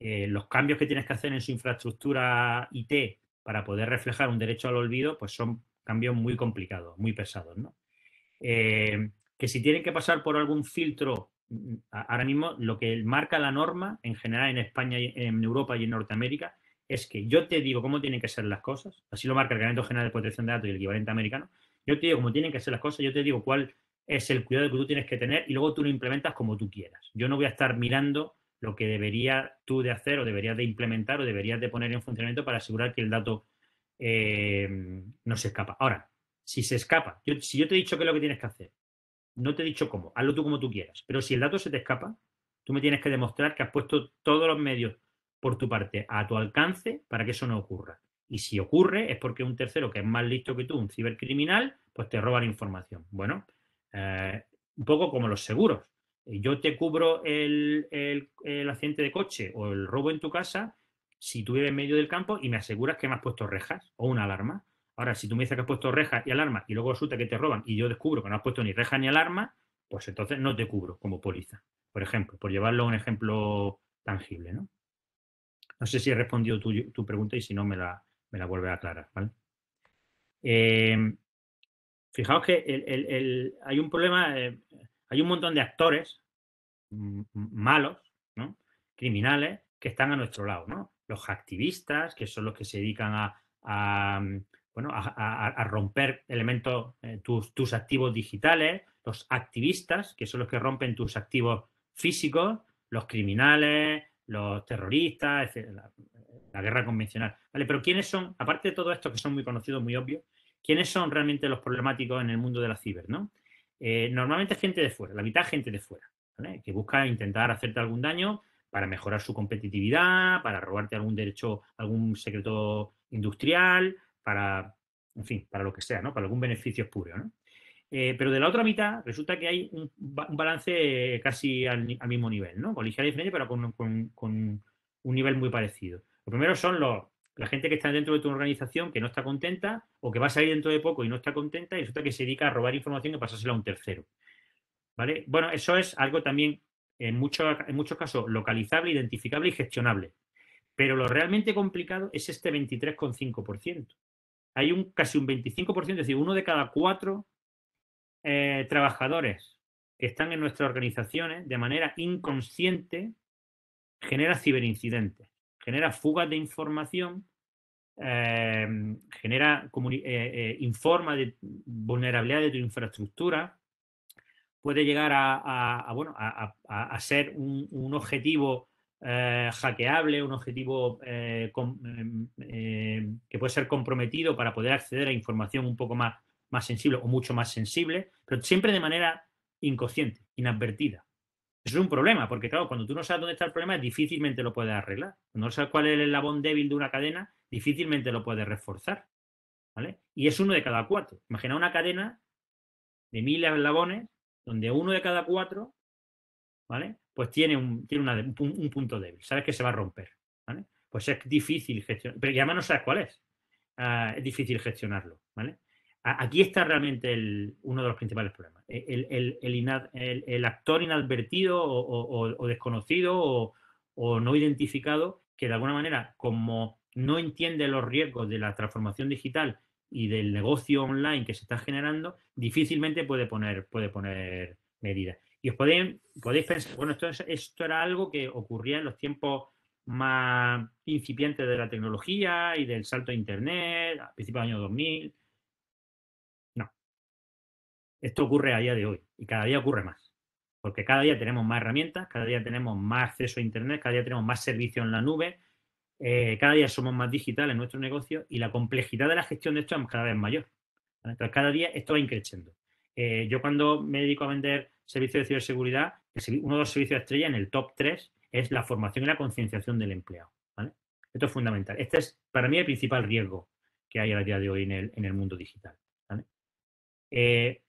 Eh, los cambios que tienes que hacer en su infraestructura IT para poder reflejar un derecho al olvido, pues son cambios muy complicados, muy pesados, ¿no? Eh, que si tienen que pasar por algún filtro, mm, mm, ahora mismo lo que marca la norma en general en España, en Europa y en Norteamérica es que yo te digo cómo tienen que ser las cosas, así lo marca el Reglamento General de Protección de Datos y el equivalente americano, yo te digo cómo tienen que ser las cosas, yo te digo cuál es el cuidado que tú tienes que tener y luego tú lo implementas como tú quieras. Yo no voy a estar mirando lo que deberías tú de hacer o deberías de implementar o deberías de poner en funcionamiento para asegurar que el dato eh, no se escapa. Ahora, si se escapa, si yo te he dicho qué es lo que tienes que hacer, no te he dicho cómo, hazlo tú como tú quieras, pero si el dato se te escapa, tú me tienes que demostrar que has puesto todos los medios por tu parte a tu alcance para que eso no ocurra. Y si ocurre es porque un tercero que es más listo que tú, un cibercriminal, pues te roba la información. Bueno, eh, un poco como los seguros. Yo te cubro el, accidente de coche o el robo en tu casa si tú vives en medio del campo y me aseguras que me has puesto rejas o una alarma. Ahora, si tú me dices que has puesto rejas y alarma y luego resulta que te roban y yo descubro que no has puesto ni rejas ni alarma, pues entonces no te cubro como póliza, por ejemplo, por llevarlo a un ejemplo tangible, ¿no? No sé si he respondido tu pregunta y si no me la, me la vuelve a aclarar, ¿vale? Em, fijaos que hay un problema, eh, hay un montón de actores malos, ¿no? criminales, que están a nuestro lado, ¿no? Los activistas, que son los que se dedican a, a romper elementos, eh, tus, tus, activos digitales, los activistas, que son los que rompen tus activos físicos, los criminales, los terroristas, etc la guerra convencional. ¿Vale? Pero ¿quiénes son, aparte de todo esto que son muy conocidos, muy obvios, quiénes son realmente los problemáticos en el mundo de la ciber? ¿no? Eh, normalmente gente de fuera, la mitad gente de fuera, que busca intentar hacerte algún daño para mejorar su competitividad, para robarte algún derecho, algún secreto industrial, para, en fin, para lo que sea, ¿no? para algún beneficio espurio, ¿no? Eh, pero de la otra mitad resulta que hay un, balance eh, casi al, mismo nivel, ¿no? con ligera diferencia, pero con un nivel muy parecido. Lo primero son la gente que está dentro de tu organización que no está contenta o que va a salir dentro de poco y no está contenta y resulta que se dedica a robar información y pasársela a un tercero. ¿Vale? Bueno, eso es algo también, en, mucho, en muchos casos, localizable, identificable y gestionable. Pero lo realmente complicado es este 23,5%. Hay un, casi un 25%, es decir, uno de cada cuatro eh, trabajadores que están en nuestras organizaciones de manera inconsciente genera ciberincidentes genera fugas de información, em, genera, eh, eh, informa de vulnerabilidad de tu infraestructura, puede llegar a, ser un, objetivo eh, hackeable, un objetivo em, em, que puede ser comprometido para poder acceder a información un poco más, más sensible o mucho más sensible, pero siempre de manera inconsciente, inadvertida es un problema, porque claro, cuando tú no sabes dónde está el problema, difícilmente lo puedes arreglar. Cuando no sabes cuál es el labón débil de una cadena, difícilmente lo puedes reforzar. ¿vale? Y es uno de cada cuatro. Imagina una cadena de de labones, donde uno de cada cuatro, ¿vale? Pues tiene un, tiene un, punto débil. Sabes que se va a romper. ¿vale? Pues es difícil gestionar. Pero ya no sabes cuál es. Ah, es difícil gestionarlo, ¿vale? Aquí está realmente uno de los principales problemas. E, el, actor inadvertido o, desconocido o, no identificado que de alguna manera, como no entiende los riesgos de la transformación digital y del negocio online que se está generando, difícilmente puede poner, puede poner medidas. Y os podéis, podéis pensar, bueno, esto, esto era algo que ocurría en los tiempos más incipientes de la tecnología y del salto a Internet, a principios del año 2000, esto ocurre a día de hoy y cada día ocurre más, porque cada día tenemos más herramientas, cada día tenemos más acceso a Internet, cada día tenemos más servicios en la nube, eh, cada día somos más digitales en nuestro negocio y la complejidad de la gestión de esto es cada vez mayor. Entonces, cada día esto va increciendo. Eh, yo cuando me dedico a vender servicios de ciberseguridad, uno de los servicios de estrella en el top 3 es la formación y la concienciación del empleado. Esto es fundamental. Este es para mí el principal riesgo que hay a día de hoy en el, mundo digital. Eh,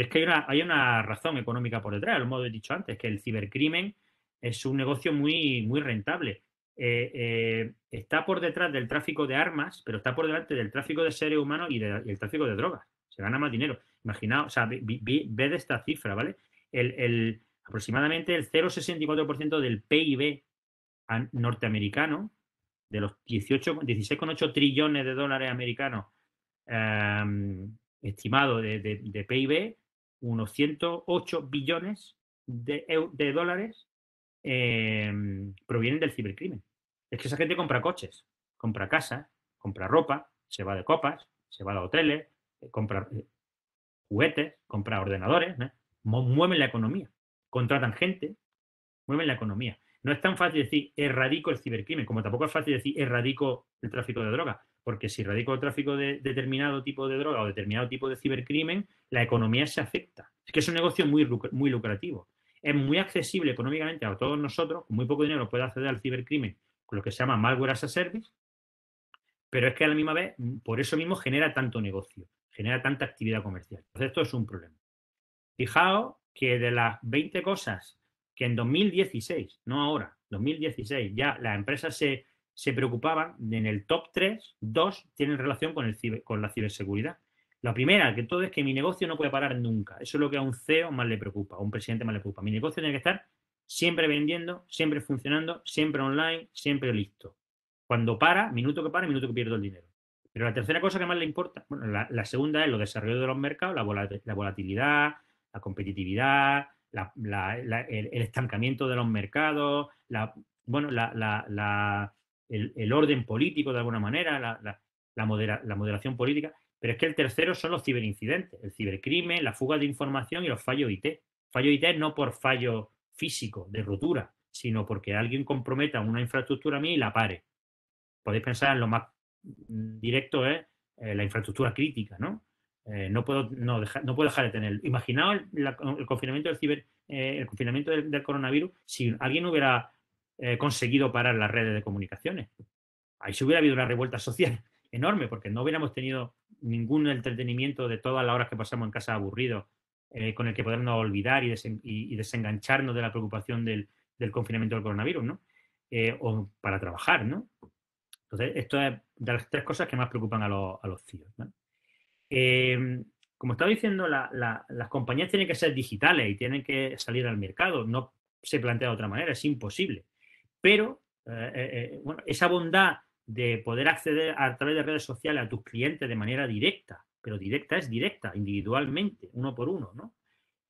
pero es que hay una, razón económica por detrás, lo he dicho antes, que el cibercrimen es un negocio muy, muy rentable. Eh, eh, está por detrás del tráfico de armas, pero está por delante del tráfico de seres humanos y, del tráfico de drogas. Se gana más dinero. Imaginaos, o sea, ve, de esta cifra, ¿vale? El, aproximadamente el 0,64% del PIB norteamericano, de los 16,8 trillones de dólares americanos eh, estimado de PIB, unos 108 billones de, dólares em, provienen del cibercrimen. Es que esa gente compra coches, compra casas, compra ropa, se va de copas, se va a hoteles, eh, compra eh, juguetes, compra ordenadores, mueven la economía, contratan gente, mueven la economía. No es tan fácil decir erradico el cibercrimen, como tampoco es fácil decir erradico el tráfico de drogas, porque si radico el tráfico de determinado tipo de droga o determinado tipo de cibercrimen, la economía se afecta. Es que es un negocio muy, muy lucrativo. Es muy accesible económicamente a todos nosotros, con muy poco dinero puede acceder al cibercrimen, con lo que se llama malware as a service, pero es que a la misma vez, mm, por eso mismo, genera tanto negocio, genera tanta actividad comercial. Entonces, esto es un problema. Fijaos que de las 20 cosas que en 2016, no ahora, 2016, ya las empresas se se preocupaban en el top 3, dos tienen relación con, el con la ciberseguridad. La primera, que todo es que mi negocio no puede parar nunca. Eso es lo que a un CEO más le preocupa, a un presidente más le preocupa. Mi negocio tiene que estar siempre vendiendo, siempre funcionando, siempre online, siempre listo. Cuando para, minuto que para, minuto que pierdo el dinero. Pero la tercera cosa que más le importa, bueno, la, segunda es los desarrollos de los mercados, la, volatilidad, la competitividad, el, el, estancamiento de los mercados, la, bueno, la, el, orden político de alguna manera, la, la, moderación política, pero es que el tercero son los ciberincidentes, el cibercrimen, la fuga de información y los fallos IT. Fallo IT no por fallo físico, de rotura, sino porque alguien comprometa una infraestructura mía y la pare. Podéis pensar en lo más directo es ¿eh? eh, la infraestructura crítica, ¿no? Eh, no, puedo, no, no, puedo dejar de tener. Imaginaos el, confinamiento del ciber, el confinamiento del, coronavirus, si alguien hubiera eh, conseguido parar las redes de comunicaciones. Ahí se hubiera habido una revuelta social enorme, porque no hubiéramos tenido ningún entretenimiento de todas las horas que pasamos en casa aburridos, eh, con el que podernos olvidar y, desengancharnos de la preocupación del, confinamiento del coronavirus, ¿no? Eh, o para trabajar, ¿no? Entonces, esto es de las tres cosas que más preocupan a, los, a CIOs. Em, como estaba diciendo, las compañías tienen que ser digitales y tienen que salir al mercado. No se plantea de otra manera, es imposible pero eh, eh, eh, bueno, esa bondad de poder acceder a través de redes sociales a tus clientes de manera directa, pero directa es directa, individualmente, uno por uno, ¿no?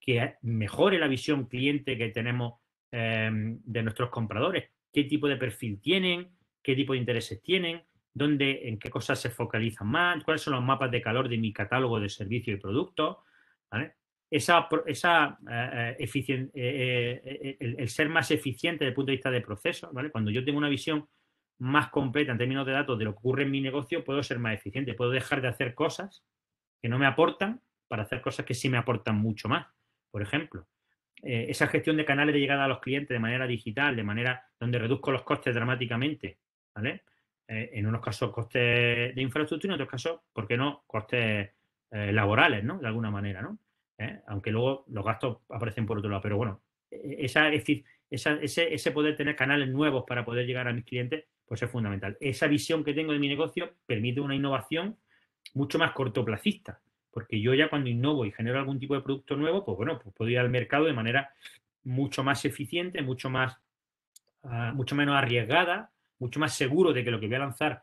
Que mejore la visión cliente que tenemos em, de nuestros compradores, qué tipo de perfil tienen, qué tipo de intereses tienen, dónde, en qué cosas se focalizan más, cuáles son los mapas de calor de mi catálogo de servicios y productos, ¿vale? esa, esa eh, eh, eh, el, ser más eficiente desde el punto de vista de proceso, ¿vale? Cuando yo tengo una visión más completa en términos de datos de lo que ocurre en mi negocio, puedo ser más eficiente, puedo dejar de hacer cosas que no me aportan para hacer cosas que sí me aportan mucho más. Por ejemplo, esa gestión de canales de llegada a los clientes de manera digital, de manera donde reduzco los costes dramáticamente, ¿vale? en unos casos costes de infraestructura, y en otros casos, ¿por qué no? Costes laborales, ¿no? De alguna manera, ¿no? ¿eh? aunque luego los gastos aparecen por otro lado. Pero bueno, e-, e-, ese, poder tener canales nuevos para poder llegar a mis clientes, pues es fundamental. Esa visión que tengo de mi negocio permite una innovación mucho más cortoplacista, porque yo ya cuando innovo y genero algún tipo de producto nuevo, pues bueno, pues puedo ir al mercado de manera mucho más eficiente, mucho más, ah, mucho menos arriesgada, mucho más seguro de que lo que voy a lanzar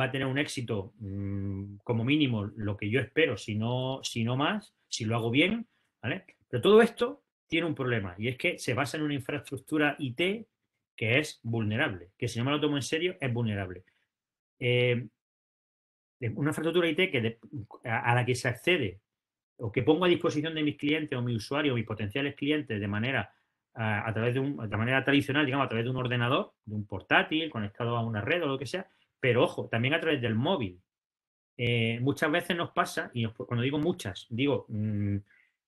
va a tener un éxito mm, como mínimo lo que yo espero, si si no más, si lo hago bien, ¿vale? Pero todo esto tiene un problema y es que se basa en una infraestructura IT que es vulnerable, que si no me lo tomo en serio es vulnerable. Eh, una infraestructura IT a, la que se accede o que pongo a disposición de mis clientes o mi usuarios o mis potenciales clientes de manera a, través de, un, de manera tradicional, digamos, a través de un ordenador, de un portátil, conectado a una red o lo que sea, pero ojo, también a través del móvil, eh, muchas veces nos pasa, y cuando digo muchas, digo mm,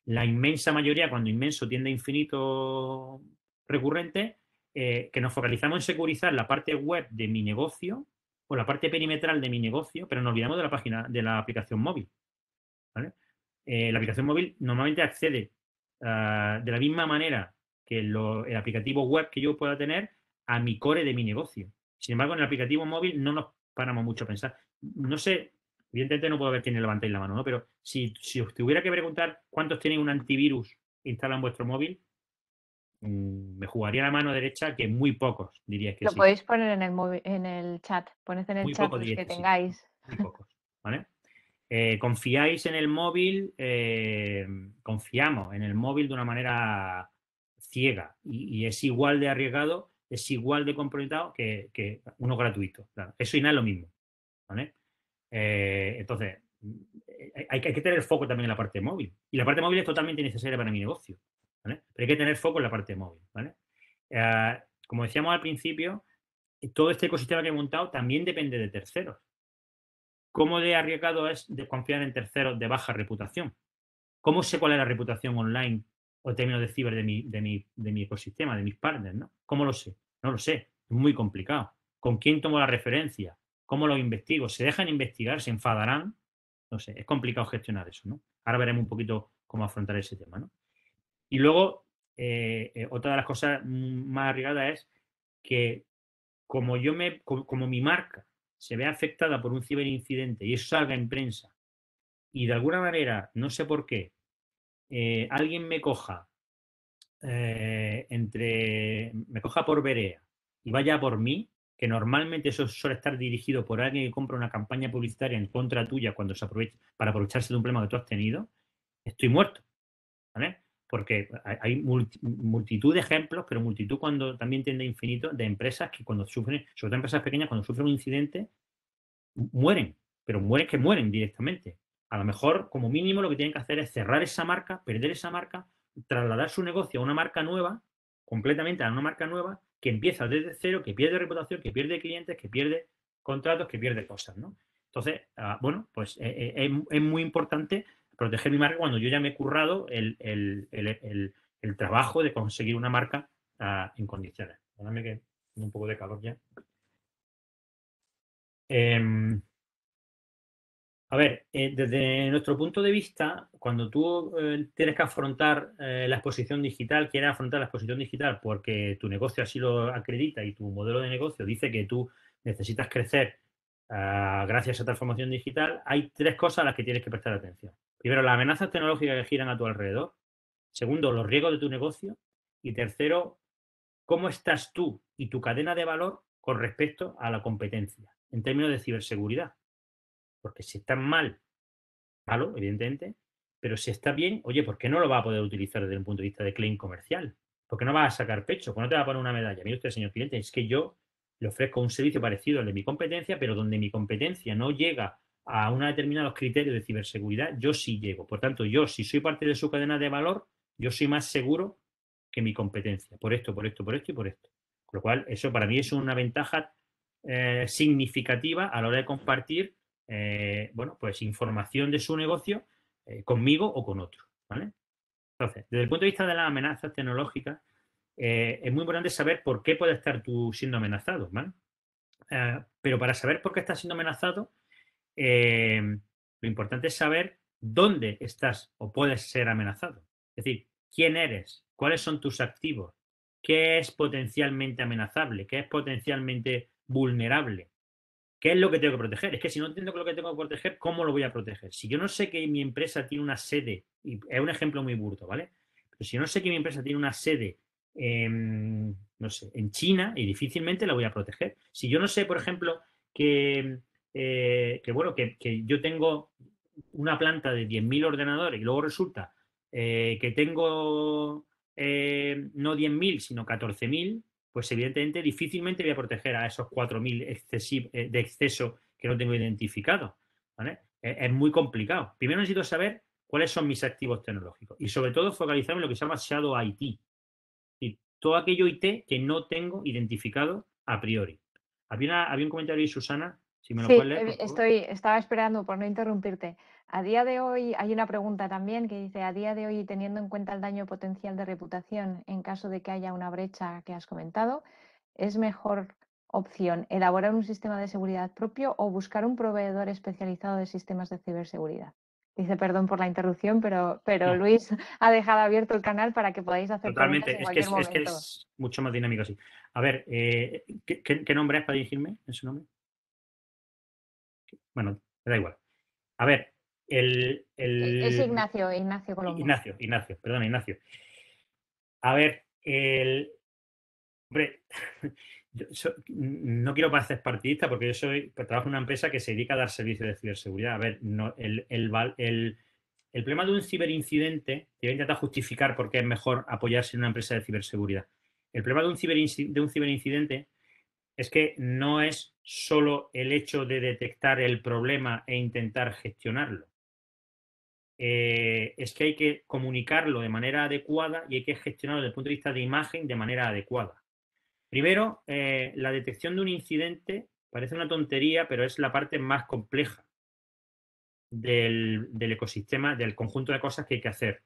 la inmensa mayoría, cuando inmenso tiende infinito recurrente, eh, que nos focalizamos en securizar la parte web de mi negocio o la parte perimetral de mi negocio, pero nos olvidamos de la página, de la aplicación móvil. Eh, la aplicación móvil normalmente accede ah, de la misma manera que el aplicativo web que yo pueda tener a mi core de mi negocio. Sin embargo, en el aplicativo móvil no nos paramos mucho a pensar. No sé evidentemente no puedo ver quién levantáis la mano, ¿no? Pero si, os tuviera que preguntar cuántos tienen un antivirus instalado en vuestro móvil, mm, me jugaría la mano derecha que muy pocos, diría que Lo podéis poner en el, en el chat, poned en el chat que, tengáis. Muy pocos, ¿vale? Eh, confiáis en el móvil, eh, confiamos en el móvil de una manera ciega y, es igual de arriesgado, es igual de comprometido que, uno gratuito. Eso y nada es lo mismo. ¿vale? Eh, entonces, eh, hay, que tener foco también en la parte móvil. Y la parte móvil es totalmente necesaria para mi negocio, ¿vale? Pero hay que tener foco en la parte móvil, ¿vale? Ah, como decíamos al principio, eh, todo este ecosistema que he montado también depende de terceros. ¿Cómo de arriesgado es confiar en terceros de baja reputación? ¿Cómo sé cuál es la reputación online o término términos de ciber de mi, ecosistema, de mis partners? ¿no? ¿Cómo lo sé? No lo sé. Es muy complicado. ¿Con quién tomo la referencia? ¿Cómo los investigo? ¿Se dejan investigar? ¿Se enfadarán? No sé, es complicado gestionar eso, ¿no? Ahora veremos un poquito cómo afrontar ese tema, ¿no? Y luego, eh, eh, otra de las cosas mm, más arriesgadas es que como yo me, como, mi marca se ve afectada por un ciberincidente y eso salga en prensa, y de alguna manera, no sé por qué, eh, alguien me coja entre me coja por Berea y vaya por mí, que normalmente eso suele estar dirigido por alguien que compra una campaña publicitaria en contra tuya cuando se aprovecha para aprovecharse de un problema que tú has tenido, estoy muerto. Porque hay multitud de ejemplos, pero multitud cuando también tiende infinito de empresas que cuando sufren, sobre todo empresas pequeñas, cuando sufren un incidente, mueren, pero mueren que mueren directamente. A lo mejor, como mínimo, lo que tienen que hacer es cerrar esa marca, perder esa marca, trasladar su negocio a una marca nueva, completamente a una marca nueva, que empieza desde cero, que pierde reputación, que pierde clientes, que pierde contratos, que pierde cosas, ¿no? Entonces, ah, bueno, pues eh, eh, es muy importante proteger mi marca cuando yo ya me he currado el, trabajo de conseguir una marca ah, en condiciones. que un poco de calor ya. Em, a ver, eh, desde nuestro punto de vista, cuando tú eh, tienes que afrontar eh, la exposición digital, quieres afrontar la exposición digital porque tu negocio así lo acredita y tu modelo de negocio dice que tú necesitas crecer ah, gracias a transformación digital, hay tres cosas a las que tienes que prestar atención. Primero, las amenazas tecnológicas que giran a tu alrededor. Segundo, los riesgos de tu negocio. Y tercero, cómo estás tú y tu cadena de valor con respecto a la competencia en términos de ciberseguridad. Porque si está mal, malo, evidentemente, pero si está bien, oye, ¿por qué no lo va a poder utilizar desde un punto de vista de claim comercial? ¿Por qué no va a sacar pecho? ¿Por no te va a poner una medalla? Mire usted, señor cliente, es que yo le ofrezco un servicio parecido al de mi competencia, pero donde mi competencia no llega a una determinados criterios de ciberseguridad, yo sí llego. Por tanto, yo, si soy parte de su cadena de valor, yo soy más seguro que mi competencia, por esto, por esto, por esto y por esto. Con lo cual, eso para mí es una ventaja eh, significativa a la hora de compartir eh, bueno, pues información de su negocio eh, conmigo o con otro, ¿vale? Entonces, desde el punto de vista de las amenazas tecnológicas, eh, es muy importante saber por qué puede estar tú siendo amenazado, pero para saber por qué estás siendo amenazado, lo importante es saber dónde estás o puedes ser amenazado. Es decir, quién eres, cuáles son tus activos, qué es potencialmente amenazable, qué es potencialmente vulnerable. ¿Qué es lo que tengo que proteger? Es que si no entiendo lo que tengo que proteger, ¿cómo lo voy a proteger? Si yo no sé que mi empresa tiene una sede, y es un ejemplo muy burdo, ¿vale? Pero si yo no sé que mi empresa tiene una sede, en, em, no sé, en China, y difícilmente la voy a proteger. Si yo no sé, por ejemplo, que, eh, bueno, que, yo tengo una planta de 10.000 ordenadores y luego resulta eh, que tengo eh, no 10.000, sino 14.000, pues evidentemente difícilmente voy a proteger a esos 4.000 eh, de exceso que no tengo identificado. E-, es muy complicado. Primero necesito saber cuáles son mis activos tecnológicos y sobre todo focalizarme en lo que se llama Shadow IT. Y todo aquello IT que no tengo identificado a priori. Había, había un comentario de Susana sí, eh, estoy, estaba esperando por no interrumpirte. A día de hoy hay una pregunta también que dice, a día de hoy, teniendo en cuenta el daño potencial de reputación en caso de que haya una brecha que has comentado, ¿es mejor opción elaborar un sistema de seguridad propio o buscar un proveedor especializado de sistemas de ciberseguridad? Dice, perdón por la interrupción, pero, pero Luis ha dejado abierto el canal para que podáis hacer Totalmente, es, que es, que es, mucho más dinámico así. A ver, eh, ¿qué, qué nombre es para dirigirme en su nombre? Bueno, me da igual. A ver, el, e, Es Ignacio, Ignacio Colombo. Ignacio, Ignacio, perdón, Ignacio. A ver, el... Hombre, yo, no quiero parecer partidista porque yo soy, pues, trabajo en una empresa que se dedica a dar servicios de ciberseguridad. A ver, no, el, el, el, problema de un ciberincidente, yo voy a intentar justificar por qué es mejor apoyarse en una empresa de ciberseguridad. El problema de un, de un ciberincidente es que no es solo el hecho de detectar el problema e intentar gestionarlo. Eh, es que hay que comunicarlo de manera adecuada y hay que gestionarlo desde el punto de vista de imagen de manera adecuada. Primero, eh, la detección de un incidente parece una tontería, pero es la parte más compleja del ecosistema, del conjunto de cosas que hay que hacer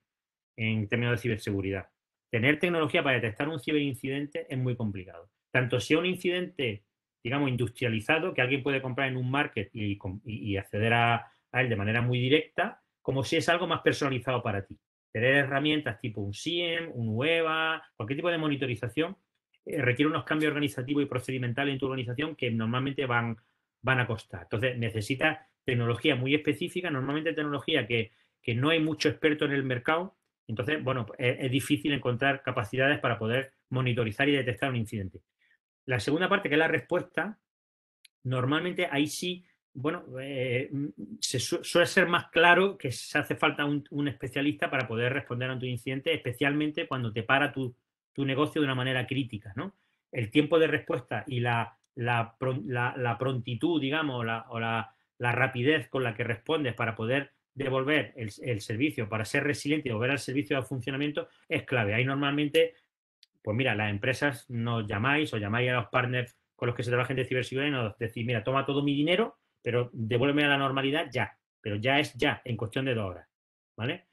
en términos de ciberseguridad. Tener tecnología para detectar un ciberincidente es muy complicado tanto sea un incidente, digamos, industrializado, que alguien puede comprar en un market y, acceder a, él de manera muy directa, como si es algo más personalizado para ti. Tener herramientas tipo un SIEM, un UEVA, cualquier tipo de monitorización eh, requiere unos cambios organizativos y procedimentales en tu organización que normalmente van, van a costar. Entonces, necesitas tecnología muy específica, normalmente tecnología que, no hay mucho experto en el mercado, entonces, bueno, pues, es, difícil encontrar capacidades para poder monitorizar y detectar un incidente. La segunda parte, que es la respuesta, normalmente ahí sí, bueno, eh, mm, se suele ser más claro que se hace falta un, especialista para poder responder a tu incidente, especialmente cuando te para tu, negocio de una manera crítica, ¿no? El tiempo de respuesta y la, prontitud, digamos, o, la, rapidez con la que respondes para poder devolver el, servicio, para ser resiliente y volver al servicio de funcionamiento, es clave. Ahí normalmente pues mira, las empresas nos llamáis o llamáis a los partners con los que se trabaja en ciberseguridad y nos decís, mira, toma todo mi dinero, pero devuélveme a la normalidad ya, pero ya es ya, en cuestión de dos horas, ¿vale?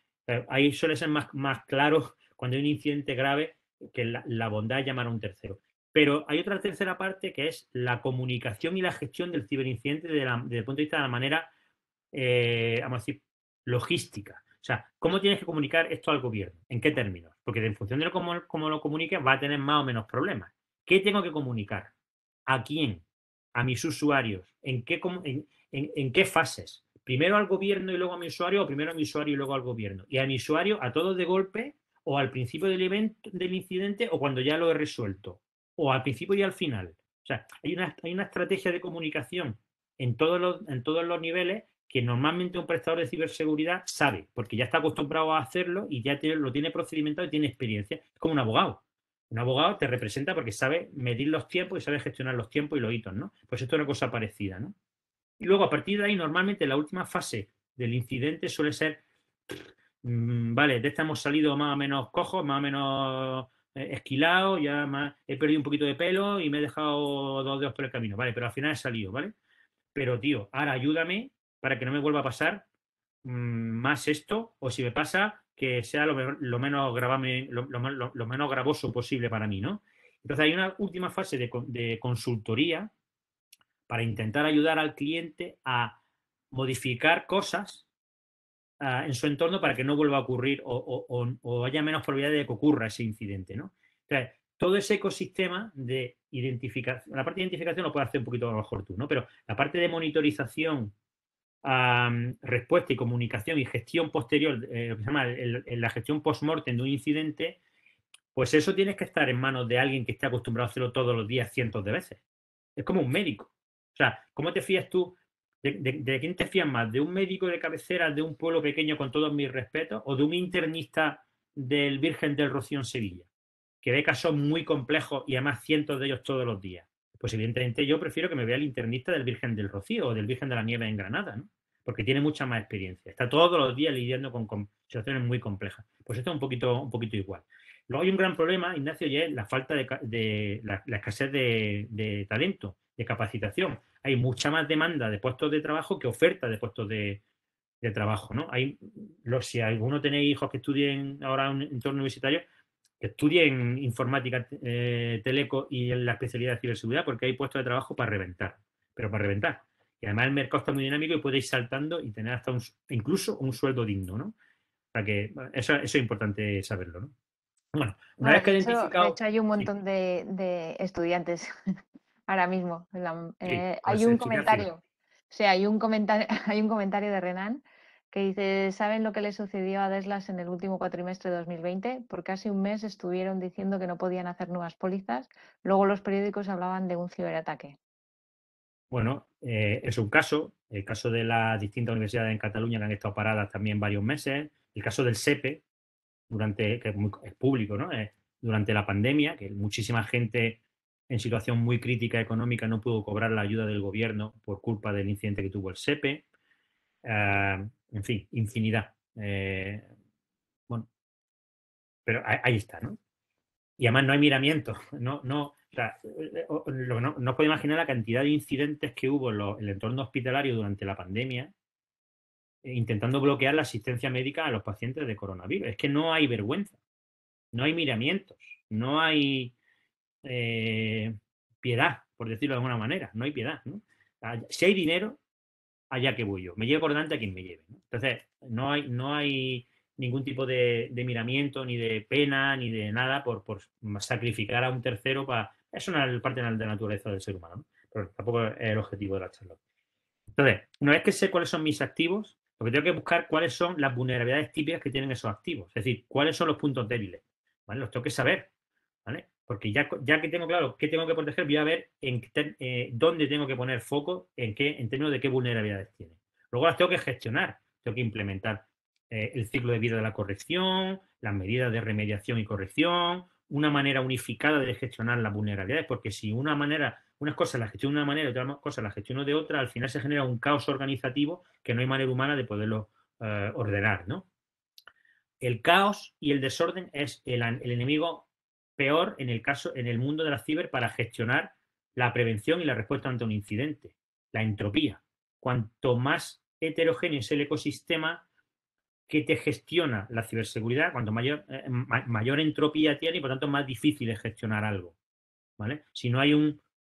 ahí suele ser más, claro cuando hay un incidente grave que la, bondad llamar a un tercero. Pero hay otra tercera parte que es la comunicación y la gestión del ciberincidente desde, el punto de vista de la manera, eh, vamos a decir, logística. O sea, ¿cómo tienes que comunicar esto al gobierno? ¿En qué términos? Porque en función de cómo, lo comuniques va a tener más o menos problemas. ¿Qué tengo que comunicar? ¿A quién? ¿A mis usuarios? ¿En qué, fases? ¿Primero al gobierno y luego a mi usuario o primero a mi usuario y luego al gobierno? ¿Y a mi usuario a todos de golpe o al principio del, evento, del incidente o cuando ya lo he resuelto? ¿O al principio y al final? O sea, hay una, estrategia de comunicación en todos los niveles que normalmente un prestador de ciberseguridad sabe, porque ya está acostumbrado a hacerlo y ya lo tiene procedimentado y tiene experiencia. Es como un abogado. Un abogado te representa porque sabe medir los tiempos y sabe gestionar los tiempos y los hitos, ¿no? Pues esto es una cosa parecida, ¿no? Y luego, a partir de ahí, normalmente la última fase del incidente suele ser, mm, vale, de esta hemos salido más o menos cojos, más o menos eh, esquilados, ya más, he perdido un poquito de pelo y me he dejado dos dedos por el camino, vale, pero al final he salido, ¿vale? Pero, tío, ahora ayúdame para que no me vuelva a pasar mm, más esto, o si me pasa, que sea lo, menos, lo, menos gravoso posible para mí, ¿no? Entonces hay una última fase de, consultoría para intentar ayudar al cliente a modificar cosas ah, en su entorno para que no vuelva a ocurrir o, haya menos probabilidad de que ocurra ese incidente, ¿no? Entonces, todo ese ecosistema de identificación, la parte de identificación lo puedes hacer un poquito mejor tú, ¿no? Pero la parte de monitorización respuesta y comunicación y gestión posterior, eh, lo que se llama la gestión post-mortem de un incidente, pues eso tienes que estar en manos de alguien que esté acostumbrado a hacerlo todos los días cientos de veces. Es como un médico. O sea, ¿cómo te fías tú? de quién te fías más? ¿De un médico de cabecera de un pueblo pequeño con todos mis respetos o de un internista del Virgen del Rocío en Sevilla? Que ve casos muy complejos y además cientos de ellos todos los días. Pues evidentemente yo prefiero que me vea el internista del Virgen del Rocío o del Virgen de la Nieve en Granada, ¿no? porque tiene mucha más experiencia. Está todos los días lidiando con, situaciones muy complejas. Pues esto es un poquito, un poquito igual. Luego hay un gran problema, Ignacio, y es la falta de, la, escasez de, talento, de capacitación. Hay mucha más demanda de puestos de trabajo que oferta de puestos de, trabajo, ¿no? Hay, los, si alguno tenéis hijos que estudien ahora un entorno universitario, que estudien informática, eh, teleco y en la especialidad de ciberseguridad, porque hay puestos de trabajo para reventar, pero para reventar. Y además el mercado está muy dinámico y podéis saltando y tener hasta incluso un sueldo digno, ¿no? O que eso, es importante saberlo, ¿no? Bueno, una vez que he identificado... De hecho, hay un montón de, estudiantes ahora mismo. Eh, hay un comentario. O sea, hay un comentario, hay un comentario de Renan que dice, ¿saben lo que le sucedió a Deslas en el último cuatrimestre de 2020? Por casi un mes estuvieron diciendo que no podían hacer nuevas pólizas, luego los periódicos hablaban de un ciberataque. Bueno, eh, es un caso, el caso de las distintas universidades en Cataluña que han estado paradas también varios meses, el caso del SEPE, durante, que es, público, ¿no? Eh, durante la pandemia, que muchísima gente en situación muy crítica económica no pudo cobrar la ayuda del gobierno por culpa del incidente que tuvo el SEPE. Ah, en fin, infinidad. Eh, bueno, pero ahí, está, ¿no? Y además no hay miramiento, no, no, no, no os puedo imaginar la cantidad de incidentes que hubo en, el entorno hospitalario durante la pandemia, eh, intentando bloquear la asistencia médica a los pacientes de coronavirus. Es que no hay vergüenza, no hay miramientos, no hay eh, piedad, por decirlo de alguna manera, no hay piedad. Ah, si hay dinero, allá que voy yo, me llevo por delante a quien me lleve. Entonces, no hay, no hay ningún tipo de, miramiento, ni de pena, ni de nada por, por sacrificar a un tercero para es parte de la naturaleza del ser humano, pero tampoco es el objetivo de la charla. Entonces, una vez que sé cuáles son mis activos, lo que tengo que buscar cuáles son las vulnerabilidades típicas que tienen esos activos, es decir, cuáles son los puntos débiles, Los tengo que saber, ¿vale? Porque ya, ya que tengo claro qué tengo que proteger, voy a ver en eh, dónde tengo que poner foco, en qué, en términos de qué vulnerabilidades tiene. Luego las tengo que gestionar, tengo que implementar eh, el ciclo de vida de la corrección, las medidas de remediación y corrección, una manera unificada de gestionar las vulnerabilidades, porque si una manera, unas cosas las gestiono de una manera y otras cosas las gestiono de otra, al final se genera un caos organizativo que no hay manera humana de poderlo eh, ordenar, ¿no? El caos y el desorden es el, el, enemigo peor en el caso, en el mundo de la ciber para gestionar la prevención y la respuesta ante un incidente, la entropía. Cuanto más heterogéneo es el ecosistema, que te gestiona la ciberseguridad, cuanto eh, mayor, entropía tiene y por tanto más difícil es gestionar algo. ¿vale? Si no hay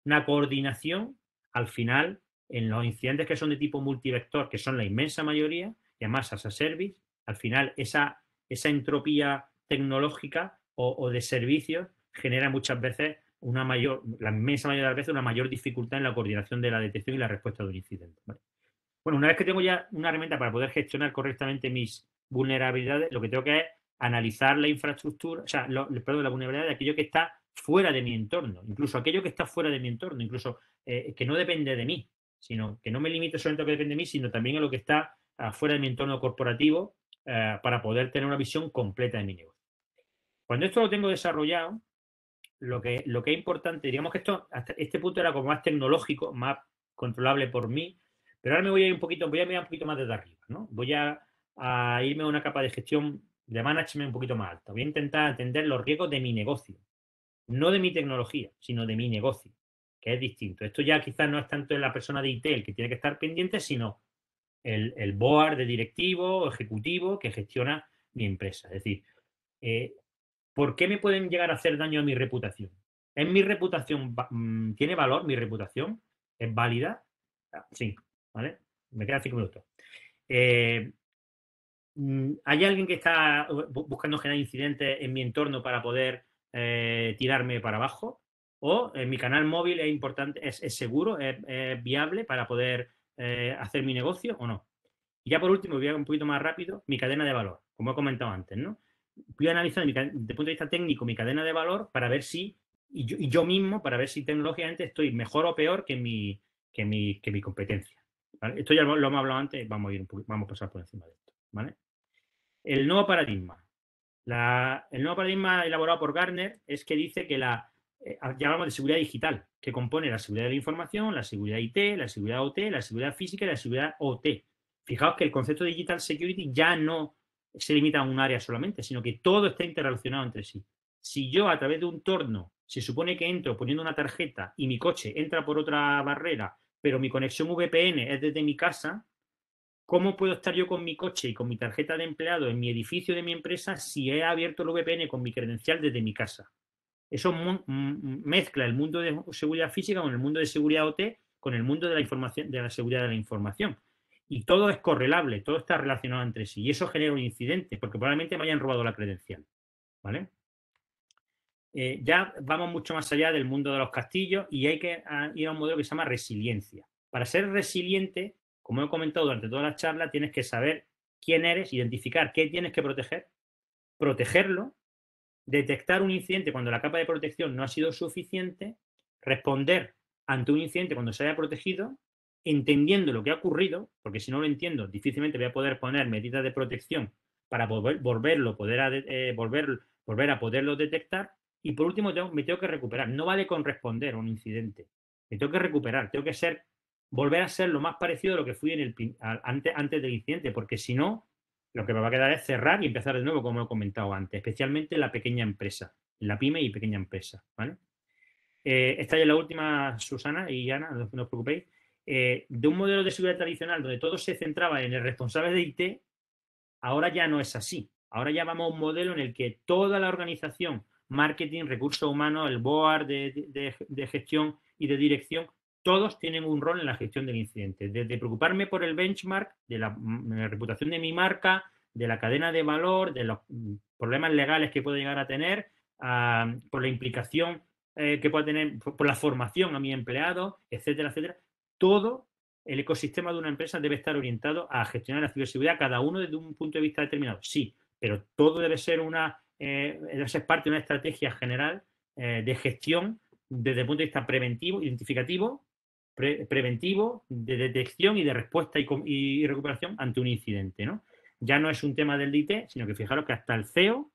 una coordinación, al final, en los incidentes que son de tipo multivector, que son la inmensa mayoría, y además as a service, al final esa, entropía tecnológica o, de servicios genera muchas veces una mayor, la inmensa mayoría de las veces, una mayor dificultad en la coordinación de la detección y la respuesta de un incidente. Bueno, una vez que tengo ya una herramienta para poder gestionar correctamente mis, vulnerabilidades, lo que tengo que es analizar la infraestructura, o sea, perdón, la vulnerabilidad de aquello que está fuera de mi entorno, incluso aquello que está fuera de mi entorno, incluso eh, que no depende de mí, sino que no me limite solamente a lo que depende de mí, sino también a lo que está ah, fuera de mi entorno corporativo eh, para poder tener una visión completa de mi negocio. Cuando esto lo tengo desarrollado, lo que, lo que es importante, digamos que esto hasta este punto era como más tecnológico, más controlable por mí, pero ahora me voy a ir un poquito, voy a mirar un poquito más desde arriba, ¿no? Voy a a irme a una capa de gestión de management un poquito más alta. Voy a intentar entender los riesgos de mi negocio, no de mi tecnología, sino de mi negocio, que es distinto. Esto ya quizás no es tanto en la persona de IT que tiene que estar pendiente, sino el, el board de directivo ejecutivo que gestiona mi empresa. Es decir, eh, ¿por qué me pueden llegar a hacer daño a mi reputación? ¿Es mi reputación, mm, tiene valor mi reputación? ¿Es válida? Ah, sí, ¿vale? Me quedan cinco minutos. Eh, Mm, ¿Hay alguien que está eh, buscando generar incidentes en mi entorno para poder eh, tirarme para abajo? ¿O mi canal móvil es importante, es, seguro, es, viable para poder eh, hacer mi negocio o no? Y ya por último, voy a ir un poquito más rápido, mi cadena de valor, como he comentado antes, ¿no? Voy a analizar desde el punto de vista técnico mi cadena de valor para ver si, y yo, mismo, para ver si tecnológicamente estoy mejor o peor que mi, que mi, competencia. Esto ya lo, hemos hablado antes, vamos a, ir vamos a pasar por encima de esto. ¿vale? el nuevo paradigma. el nuevo paradigma elaborado por Gartner es que dice que la eh, llamamos de seguridad digital, que compone la seguridad de la información, la seguridad IT, la seguridad OT, la seguridad física y la seguridad OT. Fijaos que el concepto de digital security ya no se limita a un área solamente, sino que todo está interrelacionado entre sí. Si yo a través de un torno se supone que entro poniendo una tarjeta y mi coche entra por otra barrera, pero mi conexión VPN es desde mi casa, ¿Cómo puedo estar yo con mi coche y con mi tarjeta de empleado en mi edificio de mi empresa si he abierto el VPN con mi credencial desde mi casa? Eso mezcla el mundo de seguridad física con el mundo de seguridad OT, con el mundo de la información, de la seguridad de la información. Y todo es correlable, todo está relacionado entre sí. Y eso genera un incidente, porque probablemente me hayan robado la credencial. ¿Vale? Eh, ya vamos mucho más allá del mundo de los castillos y hay que ah, ir a un modelo que se llama resiliencia. Para ser resiliente, como he comentado durante toda la charla, tienes que saber quién eres, identificar qué tienes que proteger, protegerlo, detectar un incidente cuando la capa de protección no ha sido suficiente, responder ante un incidente cuando se haya protegido, entendiendo lo que ha ocurrido, porque si no lo entiendo, difícilmente voy a poder poner medidas de protección para volver, volverlo, poder a, eh, volver, volver a poderlo detectar. Y por último, tengo, me tengo que recuperar. No vale con responder a un incidente. Me tengo que recuperar, tengo que ser volver a ser lo más parecido a lo que fui en el, antes, antes del incidente, porque si no, lo que me va a quedar es cerrar y empezar de nuevo, como he comentado antes, especialmente la pequeña empresa, la pyme y pequeña empresa, eh, esta ya es la última, Susana y Ana, no, os preocupéis. Eh, de un modelo de seguridad tradicional donde todo se centraba en el responsable de IT, ahora ya no es así. Ahora ya vamos a un modelo en el que toda la organización, marketing, recursos humanos, el board de gestión y de dirección, todos tienen un rol en la gestión del incidente, desde preocuparme por el benchmark, de la, mm, reputación de mi marca, de la cadena de valor, de los mm, problemas legales que puedo llegar a tener, por la implicación eh, que pueda tener, por, la formación a mi empleado, etcétera, etcétera. Todo el ecosistema de una empresa debe estar orientado a gestionar la ciberseguridad, cada uno desde un punto de vista determinado, sí, pero todo debe ser una, eh, parte de una estrategia general eh, de gestión desde el punto de vista preventivo, identificativo, preventivo de detección y de respuesta y, recuperación ante un incidente. ¿no? Ya no es un tema del DIT, sino que fijaros que hasta el CEO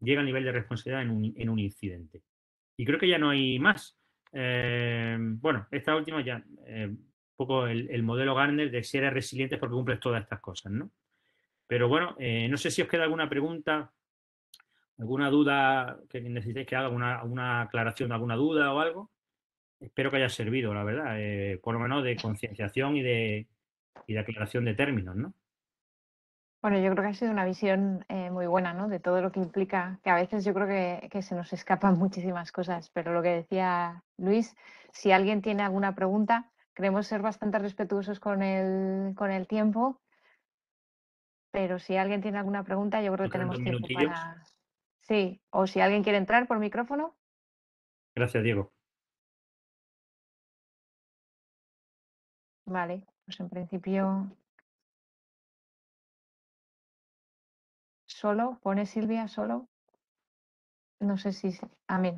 llega al nivel de responsabilidad en un, incidente. Y creo que ya no hay más. Eh, bueno, esta última ya, un eh, poco el, modelo Garner de si eres resiliente porque cumples todas estas cosas, ¿no? Pero bueno, eh, no sé si os queda alguna pregunta, alguna duda que necesitéis que haga, alguna una aclaración de alguna duda o algo espero que haya servido, la verdad, eh, por lo menos de concienciación y de, y de aclaración de términos, ¿no? Bueno, yo creo que ha sido una visión eh, muy buena, ¿no? De todo lo que implica, que a veces yo creo que, se nos escapan muchísimas cosas, pero lo que decía Luis, si alguien tiene alguna pregunta, queremos ser bastante respetuosos con el, con el tiempo, pero si alguien tiene alguna pregunta, yo creo que tenemos tiempo para... Sí, o si alguien quiere entrar por micrófono. Gracias, Diego. Vale, pues en principio solo, pone Silvia solo. No sé si... a mí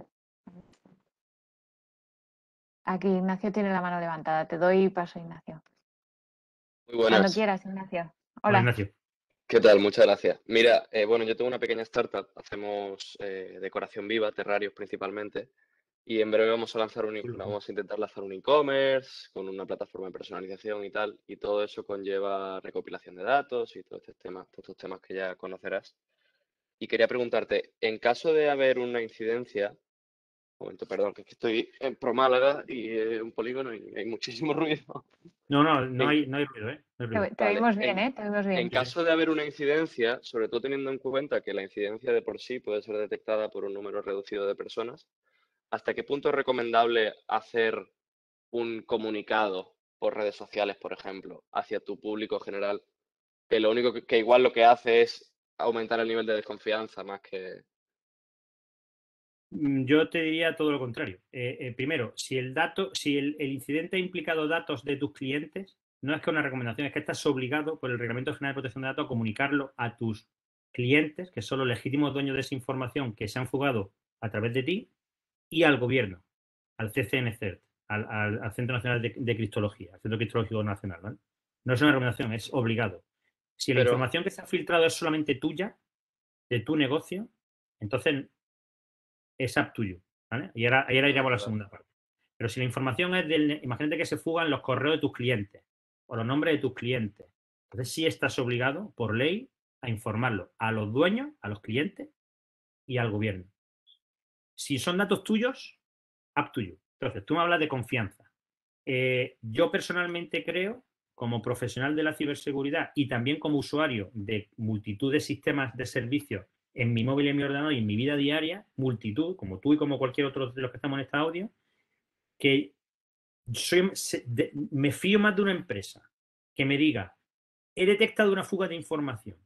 Aquí Ignacio tiene la mano levantada. Te doy paso, Ignacio. Muy buenas. Cuando quieras, Ignacio. Hola. Ignacio. ¿Qué tal? Muchas gracias. Mira, eh, bueno, yo tengo una pequeña startup. Hacemos eh, decoración viva, terrarios principalmente. Y en breve vamos a lanzar un, e-, vamos a intentar lanzar un e-commerce con una plataforma de personalización y tal. Y todo eso conlleva recopilación de datos y este todos estos temas, todos temas que ya conocerás. Y quería preguntarte, en caso de haber una incidencia, un momento, perdón, que estoy en Promálaga y eh, un polígono y hay muchísimo ruido. No, no, no, hay, no ruido, ¿eh? Te, oímos bien, ¿eh? Te bien. En caso de haber una incidencia, sobre todo teniendo en cuenta que la incidencia de por sí puede ser detectada por un número reducido de personas, ¿hasta qué punto es recomendable hacer un comunicado por redes sociales, por ejemplo, hacia tu público general? Que lo único que, igual lo que hace es aumentar el nivel de desconfianza más que... Mm, yo te diría todo lo contrario. Eh, eh, primero, si el dato, si el, el incidente ha implicado datos de tus clientes, no es que una recomendación, es que estás obligado por el Reglamento General de Protección de Datos a comunicarlo a tus clientes, que son los legítimos dueños de esa información que se han fugado a través de ti, y al gobierno, al CCNCERT, al, al, Centro Nacional de, Cristología, al Centro Cristológico Nacional. ¿vale? No es una recomendación, es obligado. Si la información que se ha filtrado es solamente tuya, de tu negocio, entonces es up to ¿vale? Y ahora, ahora iremos a la segunda parte. Pero si la información es del. Imagínate que se fugan los correos de tus clientes o los nombres de tus clientes. Entonces sí estás obligado por ley a informarlo a los dueños, a los clientes y al gobierno si son datos tuyos, up to you. Entonces, tú me hablas de confianza. Eh, yo personalmente creo, como profesional de la ciberseguridad y también como usuario de multitud de sistemas de servicios en mi móvil, y en mi ordenador y en mi vida diaria, multitud, como tú y como cualquier otro de los que estamos en este audio, que me fío más de una empresa que me diga, he detectado una fuga de información,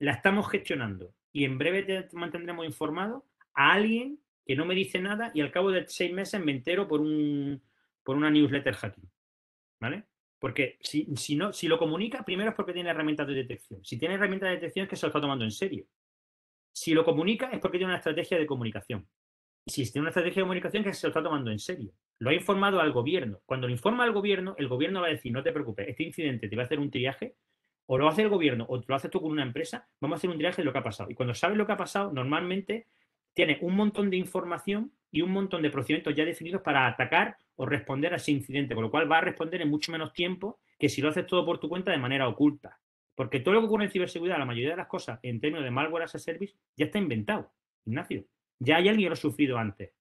la estamos gestionando y en breve te mantendremos informado, a alguien que no me dice nada y al cabo de seis meses me entero por, un, por una newsletter hacking. ¿Vale? Porque si, no, si lo comunica, primero es porque tiene herramientas de detección. Si tiene herramientas de detección es que se lo está tomando en serio. Si lo comunica es porque tiene una estrategia de comunicación. si tiene una estrategia de comunicación es que se lo está tomando en serio. Lo ha informado al gobierno. Cuando lo informa al gobierno, el gobierno va a decir, no te preocupes, este incidente te va a hacer un triaje, o lo hace el gobierno, o lo haces tú con una empresa, vamos a hacer un triaje de lo que ha pasado. Y cuando sabes lo que ha pasado, normalmente tiene un montón de información y un montón de procedimientos ya definidos para atacar o responder a ese incidente, con lo cual va a responder en mucho menos tiempo que si lo haces todo por tu cuenta de manera oculta. Porque todo lo que ocurre en ciberseguridad, la mayoría de las cosas en términos de malware as a service, ya está inventado, Ignacio. Ya hay alguien que lo ha sufrido antes.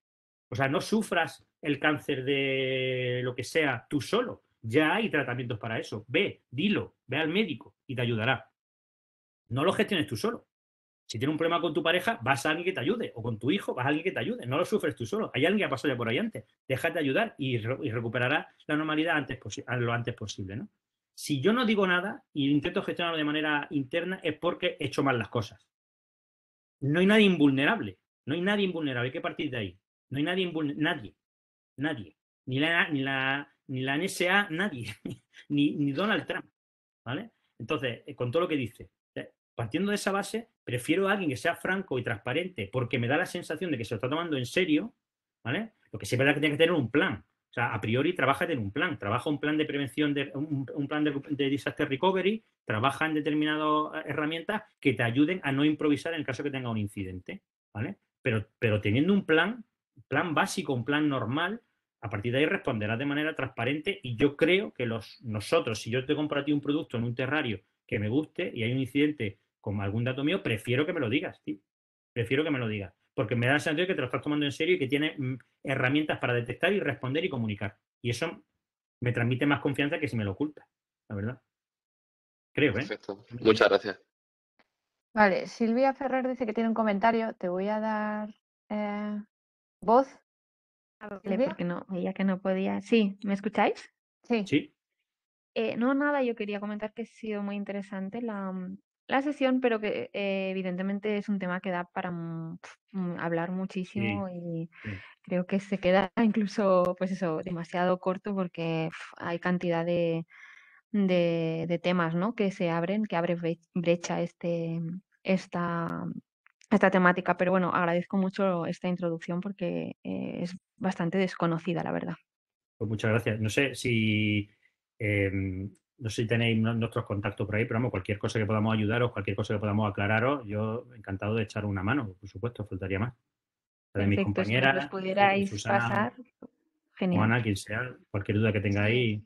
O sea, no sufras el cáncer de lo que sea tú solo. Ya hay tratamientos para eso. Ve, dilo, ve al médico y te ayudará. No lo gestiones tú solo. Si tienes un problema con tu pareja, vas a alguien que te ayude, o con tu hijo, vas a alguien que te ayude. No lo sufres tú solo. Hay alguien que ha pasado ya por ahí antes. de ayudar y, recuperará la normalidad antes lo antes posible. Si yo no digo nada y intento gestionarlo de manera interna, es porque he hecho mal las cosas. No hay nadie invulnerable. No hay nadie invulnerable. Hay que partir de ahí. No hay nadie Nadie. Nadie. Ni la, ni la, ni la NSA, nadie. ni, ni Donald Trump. ¿Vale? Entonces, eh, con todo lo que dice, eh, partiendo de esa base, Prefiero a alguien que sea franco y transparente porque me da la sensación de que se lo está tomando en serio, ¿vale? Lo que sí es verdad que tiene que tener un plan. O sea, a priori trabaja en un plan, trabaja un plan de prevención, un, plan de, disaster recovery, trabaja en determinadas herramientas que te ayuden a no improvisar en el caso que tenga un incidente, ¿vale? Pero, pero teniendo un plan, plan básico, un plan normal, a partir de ahí responderás de manera transparente y yo creo que los, nosotros, si yo te compro a ti un producto en un terrario que me guste y hay un incidente con algún dato mío, prefiero que me lo digas, tío. Prefiero que me lo digas. Porque me da sentido que te lo estás tomando en serio y que tiene mm, herramientas para detectar y responder y comunicar. Y eso me transmite más confianza que si me lo ocultas, la verdad. Creo, ¿eh? Perfecto. Muchas gracias. Vale, Silvia Ferrer dice que tiene un comentario. Te voy a dar eh, voz. Porque no, ella que no podía. Sí, ¿me escucháis? Sí. Sí. Eh, no, nada, yo quería comentar que ha sido muy interesante la, mm, la sesión, pero que eh, evidentemente es un tema que da para mm, hablar muchísimo y creo que se queda incluso, pues eso, demasiado corto porque hay cantidad de, de, temas, ¿no? Que se abren, que abre brecha este, esta, esta temática. Pero bueno, agradezco mucho esta introducción porque eh, es bastante desconocida, la verdad. Pues muchas gracias. No sé si em, no sé si tenéis nuestros contactos por ahí, pero vamos, cualquier cosa que podamos ayudaros, cualquier cosa que podamos aclararos, yo encantado de echar una mano, por supuesto, faltaría más. La de mis compañeras. Si pasar, genial. Juana, quien sea, cualquier duda que tenga ahí.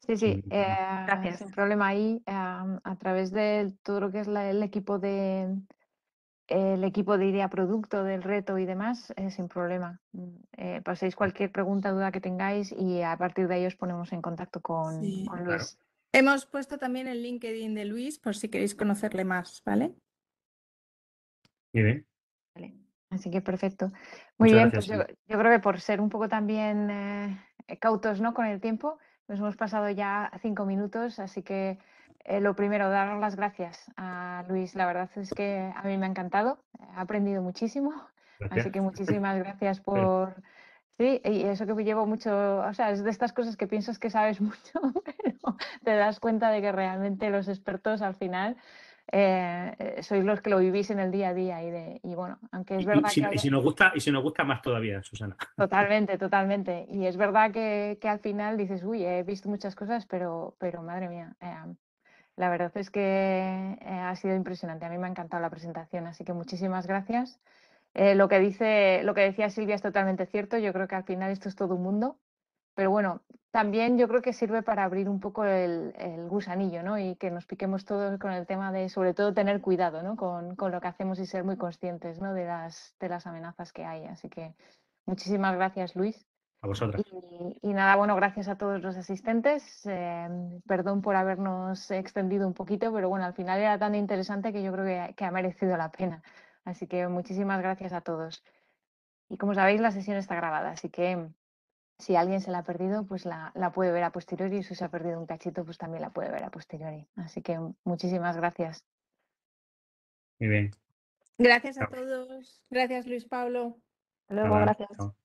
Sí, sí, mm, eh, gracias. problema ahí, eh, a través de todo lo que es el equipo de, el equipo de idea producto del reto y demás, eh, sin problema. Mm, eh, paséis mm. cualquier pregunta, duda que tengáis y a partir de ahí os ponemos en contacto con, Luis. Hemos puesto también el LinkedIn de Luis por si queréis conocerle más, ¿vale? Muy bien. Así que perfecto. Muy bien, pues yo, creo que por ser un poco también eh, cautos ¿no? con el tiempo, nos hemos pasado ya cinco minutos, así que eh, lo primero, dar las gracias a Luis. La verdad es que a mí me ha encantado, he eh, aprendido muchísimo. Así que muchísimas gracias por... Sí, y eso que llevo mucho, o sea, es de estas cosas que piensas que sabes mucho, pero te das cuenta de que realmente los expertos al final eh, sois los que lo vivís en el día a día y, de, y bueno, aunque es verdad y si, que... Y si, nos gusta, y si nos gusta más todavía, Susana. Totalmente, totalmente. Y es verdad que, que al final dices, uy, he visto muchas cosas, pero, pero madre mía, la verdad es que eh, ha sido impresionante. A mí me ha encantado la presentación, así que muchísimas gracias. Eh, lo que dice, lo que decía Silvia es totalmente cierto. Yo creo que al final esto es todo un mundo. Pero bueno, también yo creo que sirve para abrir un poco el, gusanillo, ¿no? Y que nos piquemos todos con el tema de, sobre todo, tener cuidado, Con, lo que hacemos y ser muy conscientes, De las, de las amenazas que hay. Así que muchísimas gracias, Luis. A vosotras. Y, nada, bueno, gracias a todos los asistentes. Eh, perdón por habernos extendido un poquito, pero bueno, al final era tan interesante que yo creo que, ha merecido la pena. Así que muchísimas gracias a todos. Y como sabéis, la sesión está grabada, así que si alguien se la ha perdido, pues la, puede ver a posteriori. Y si se ha perdido un cachito, pues también la puede ver a posteriori. Así que muchísimas gracias. Muy bien. Gracias a todos. Gracias, Luis Pablo. Hasta luego, gracias.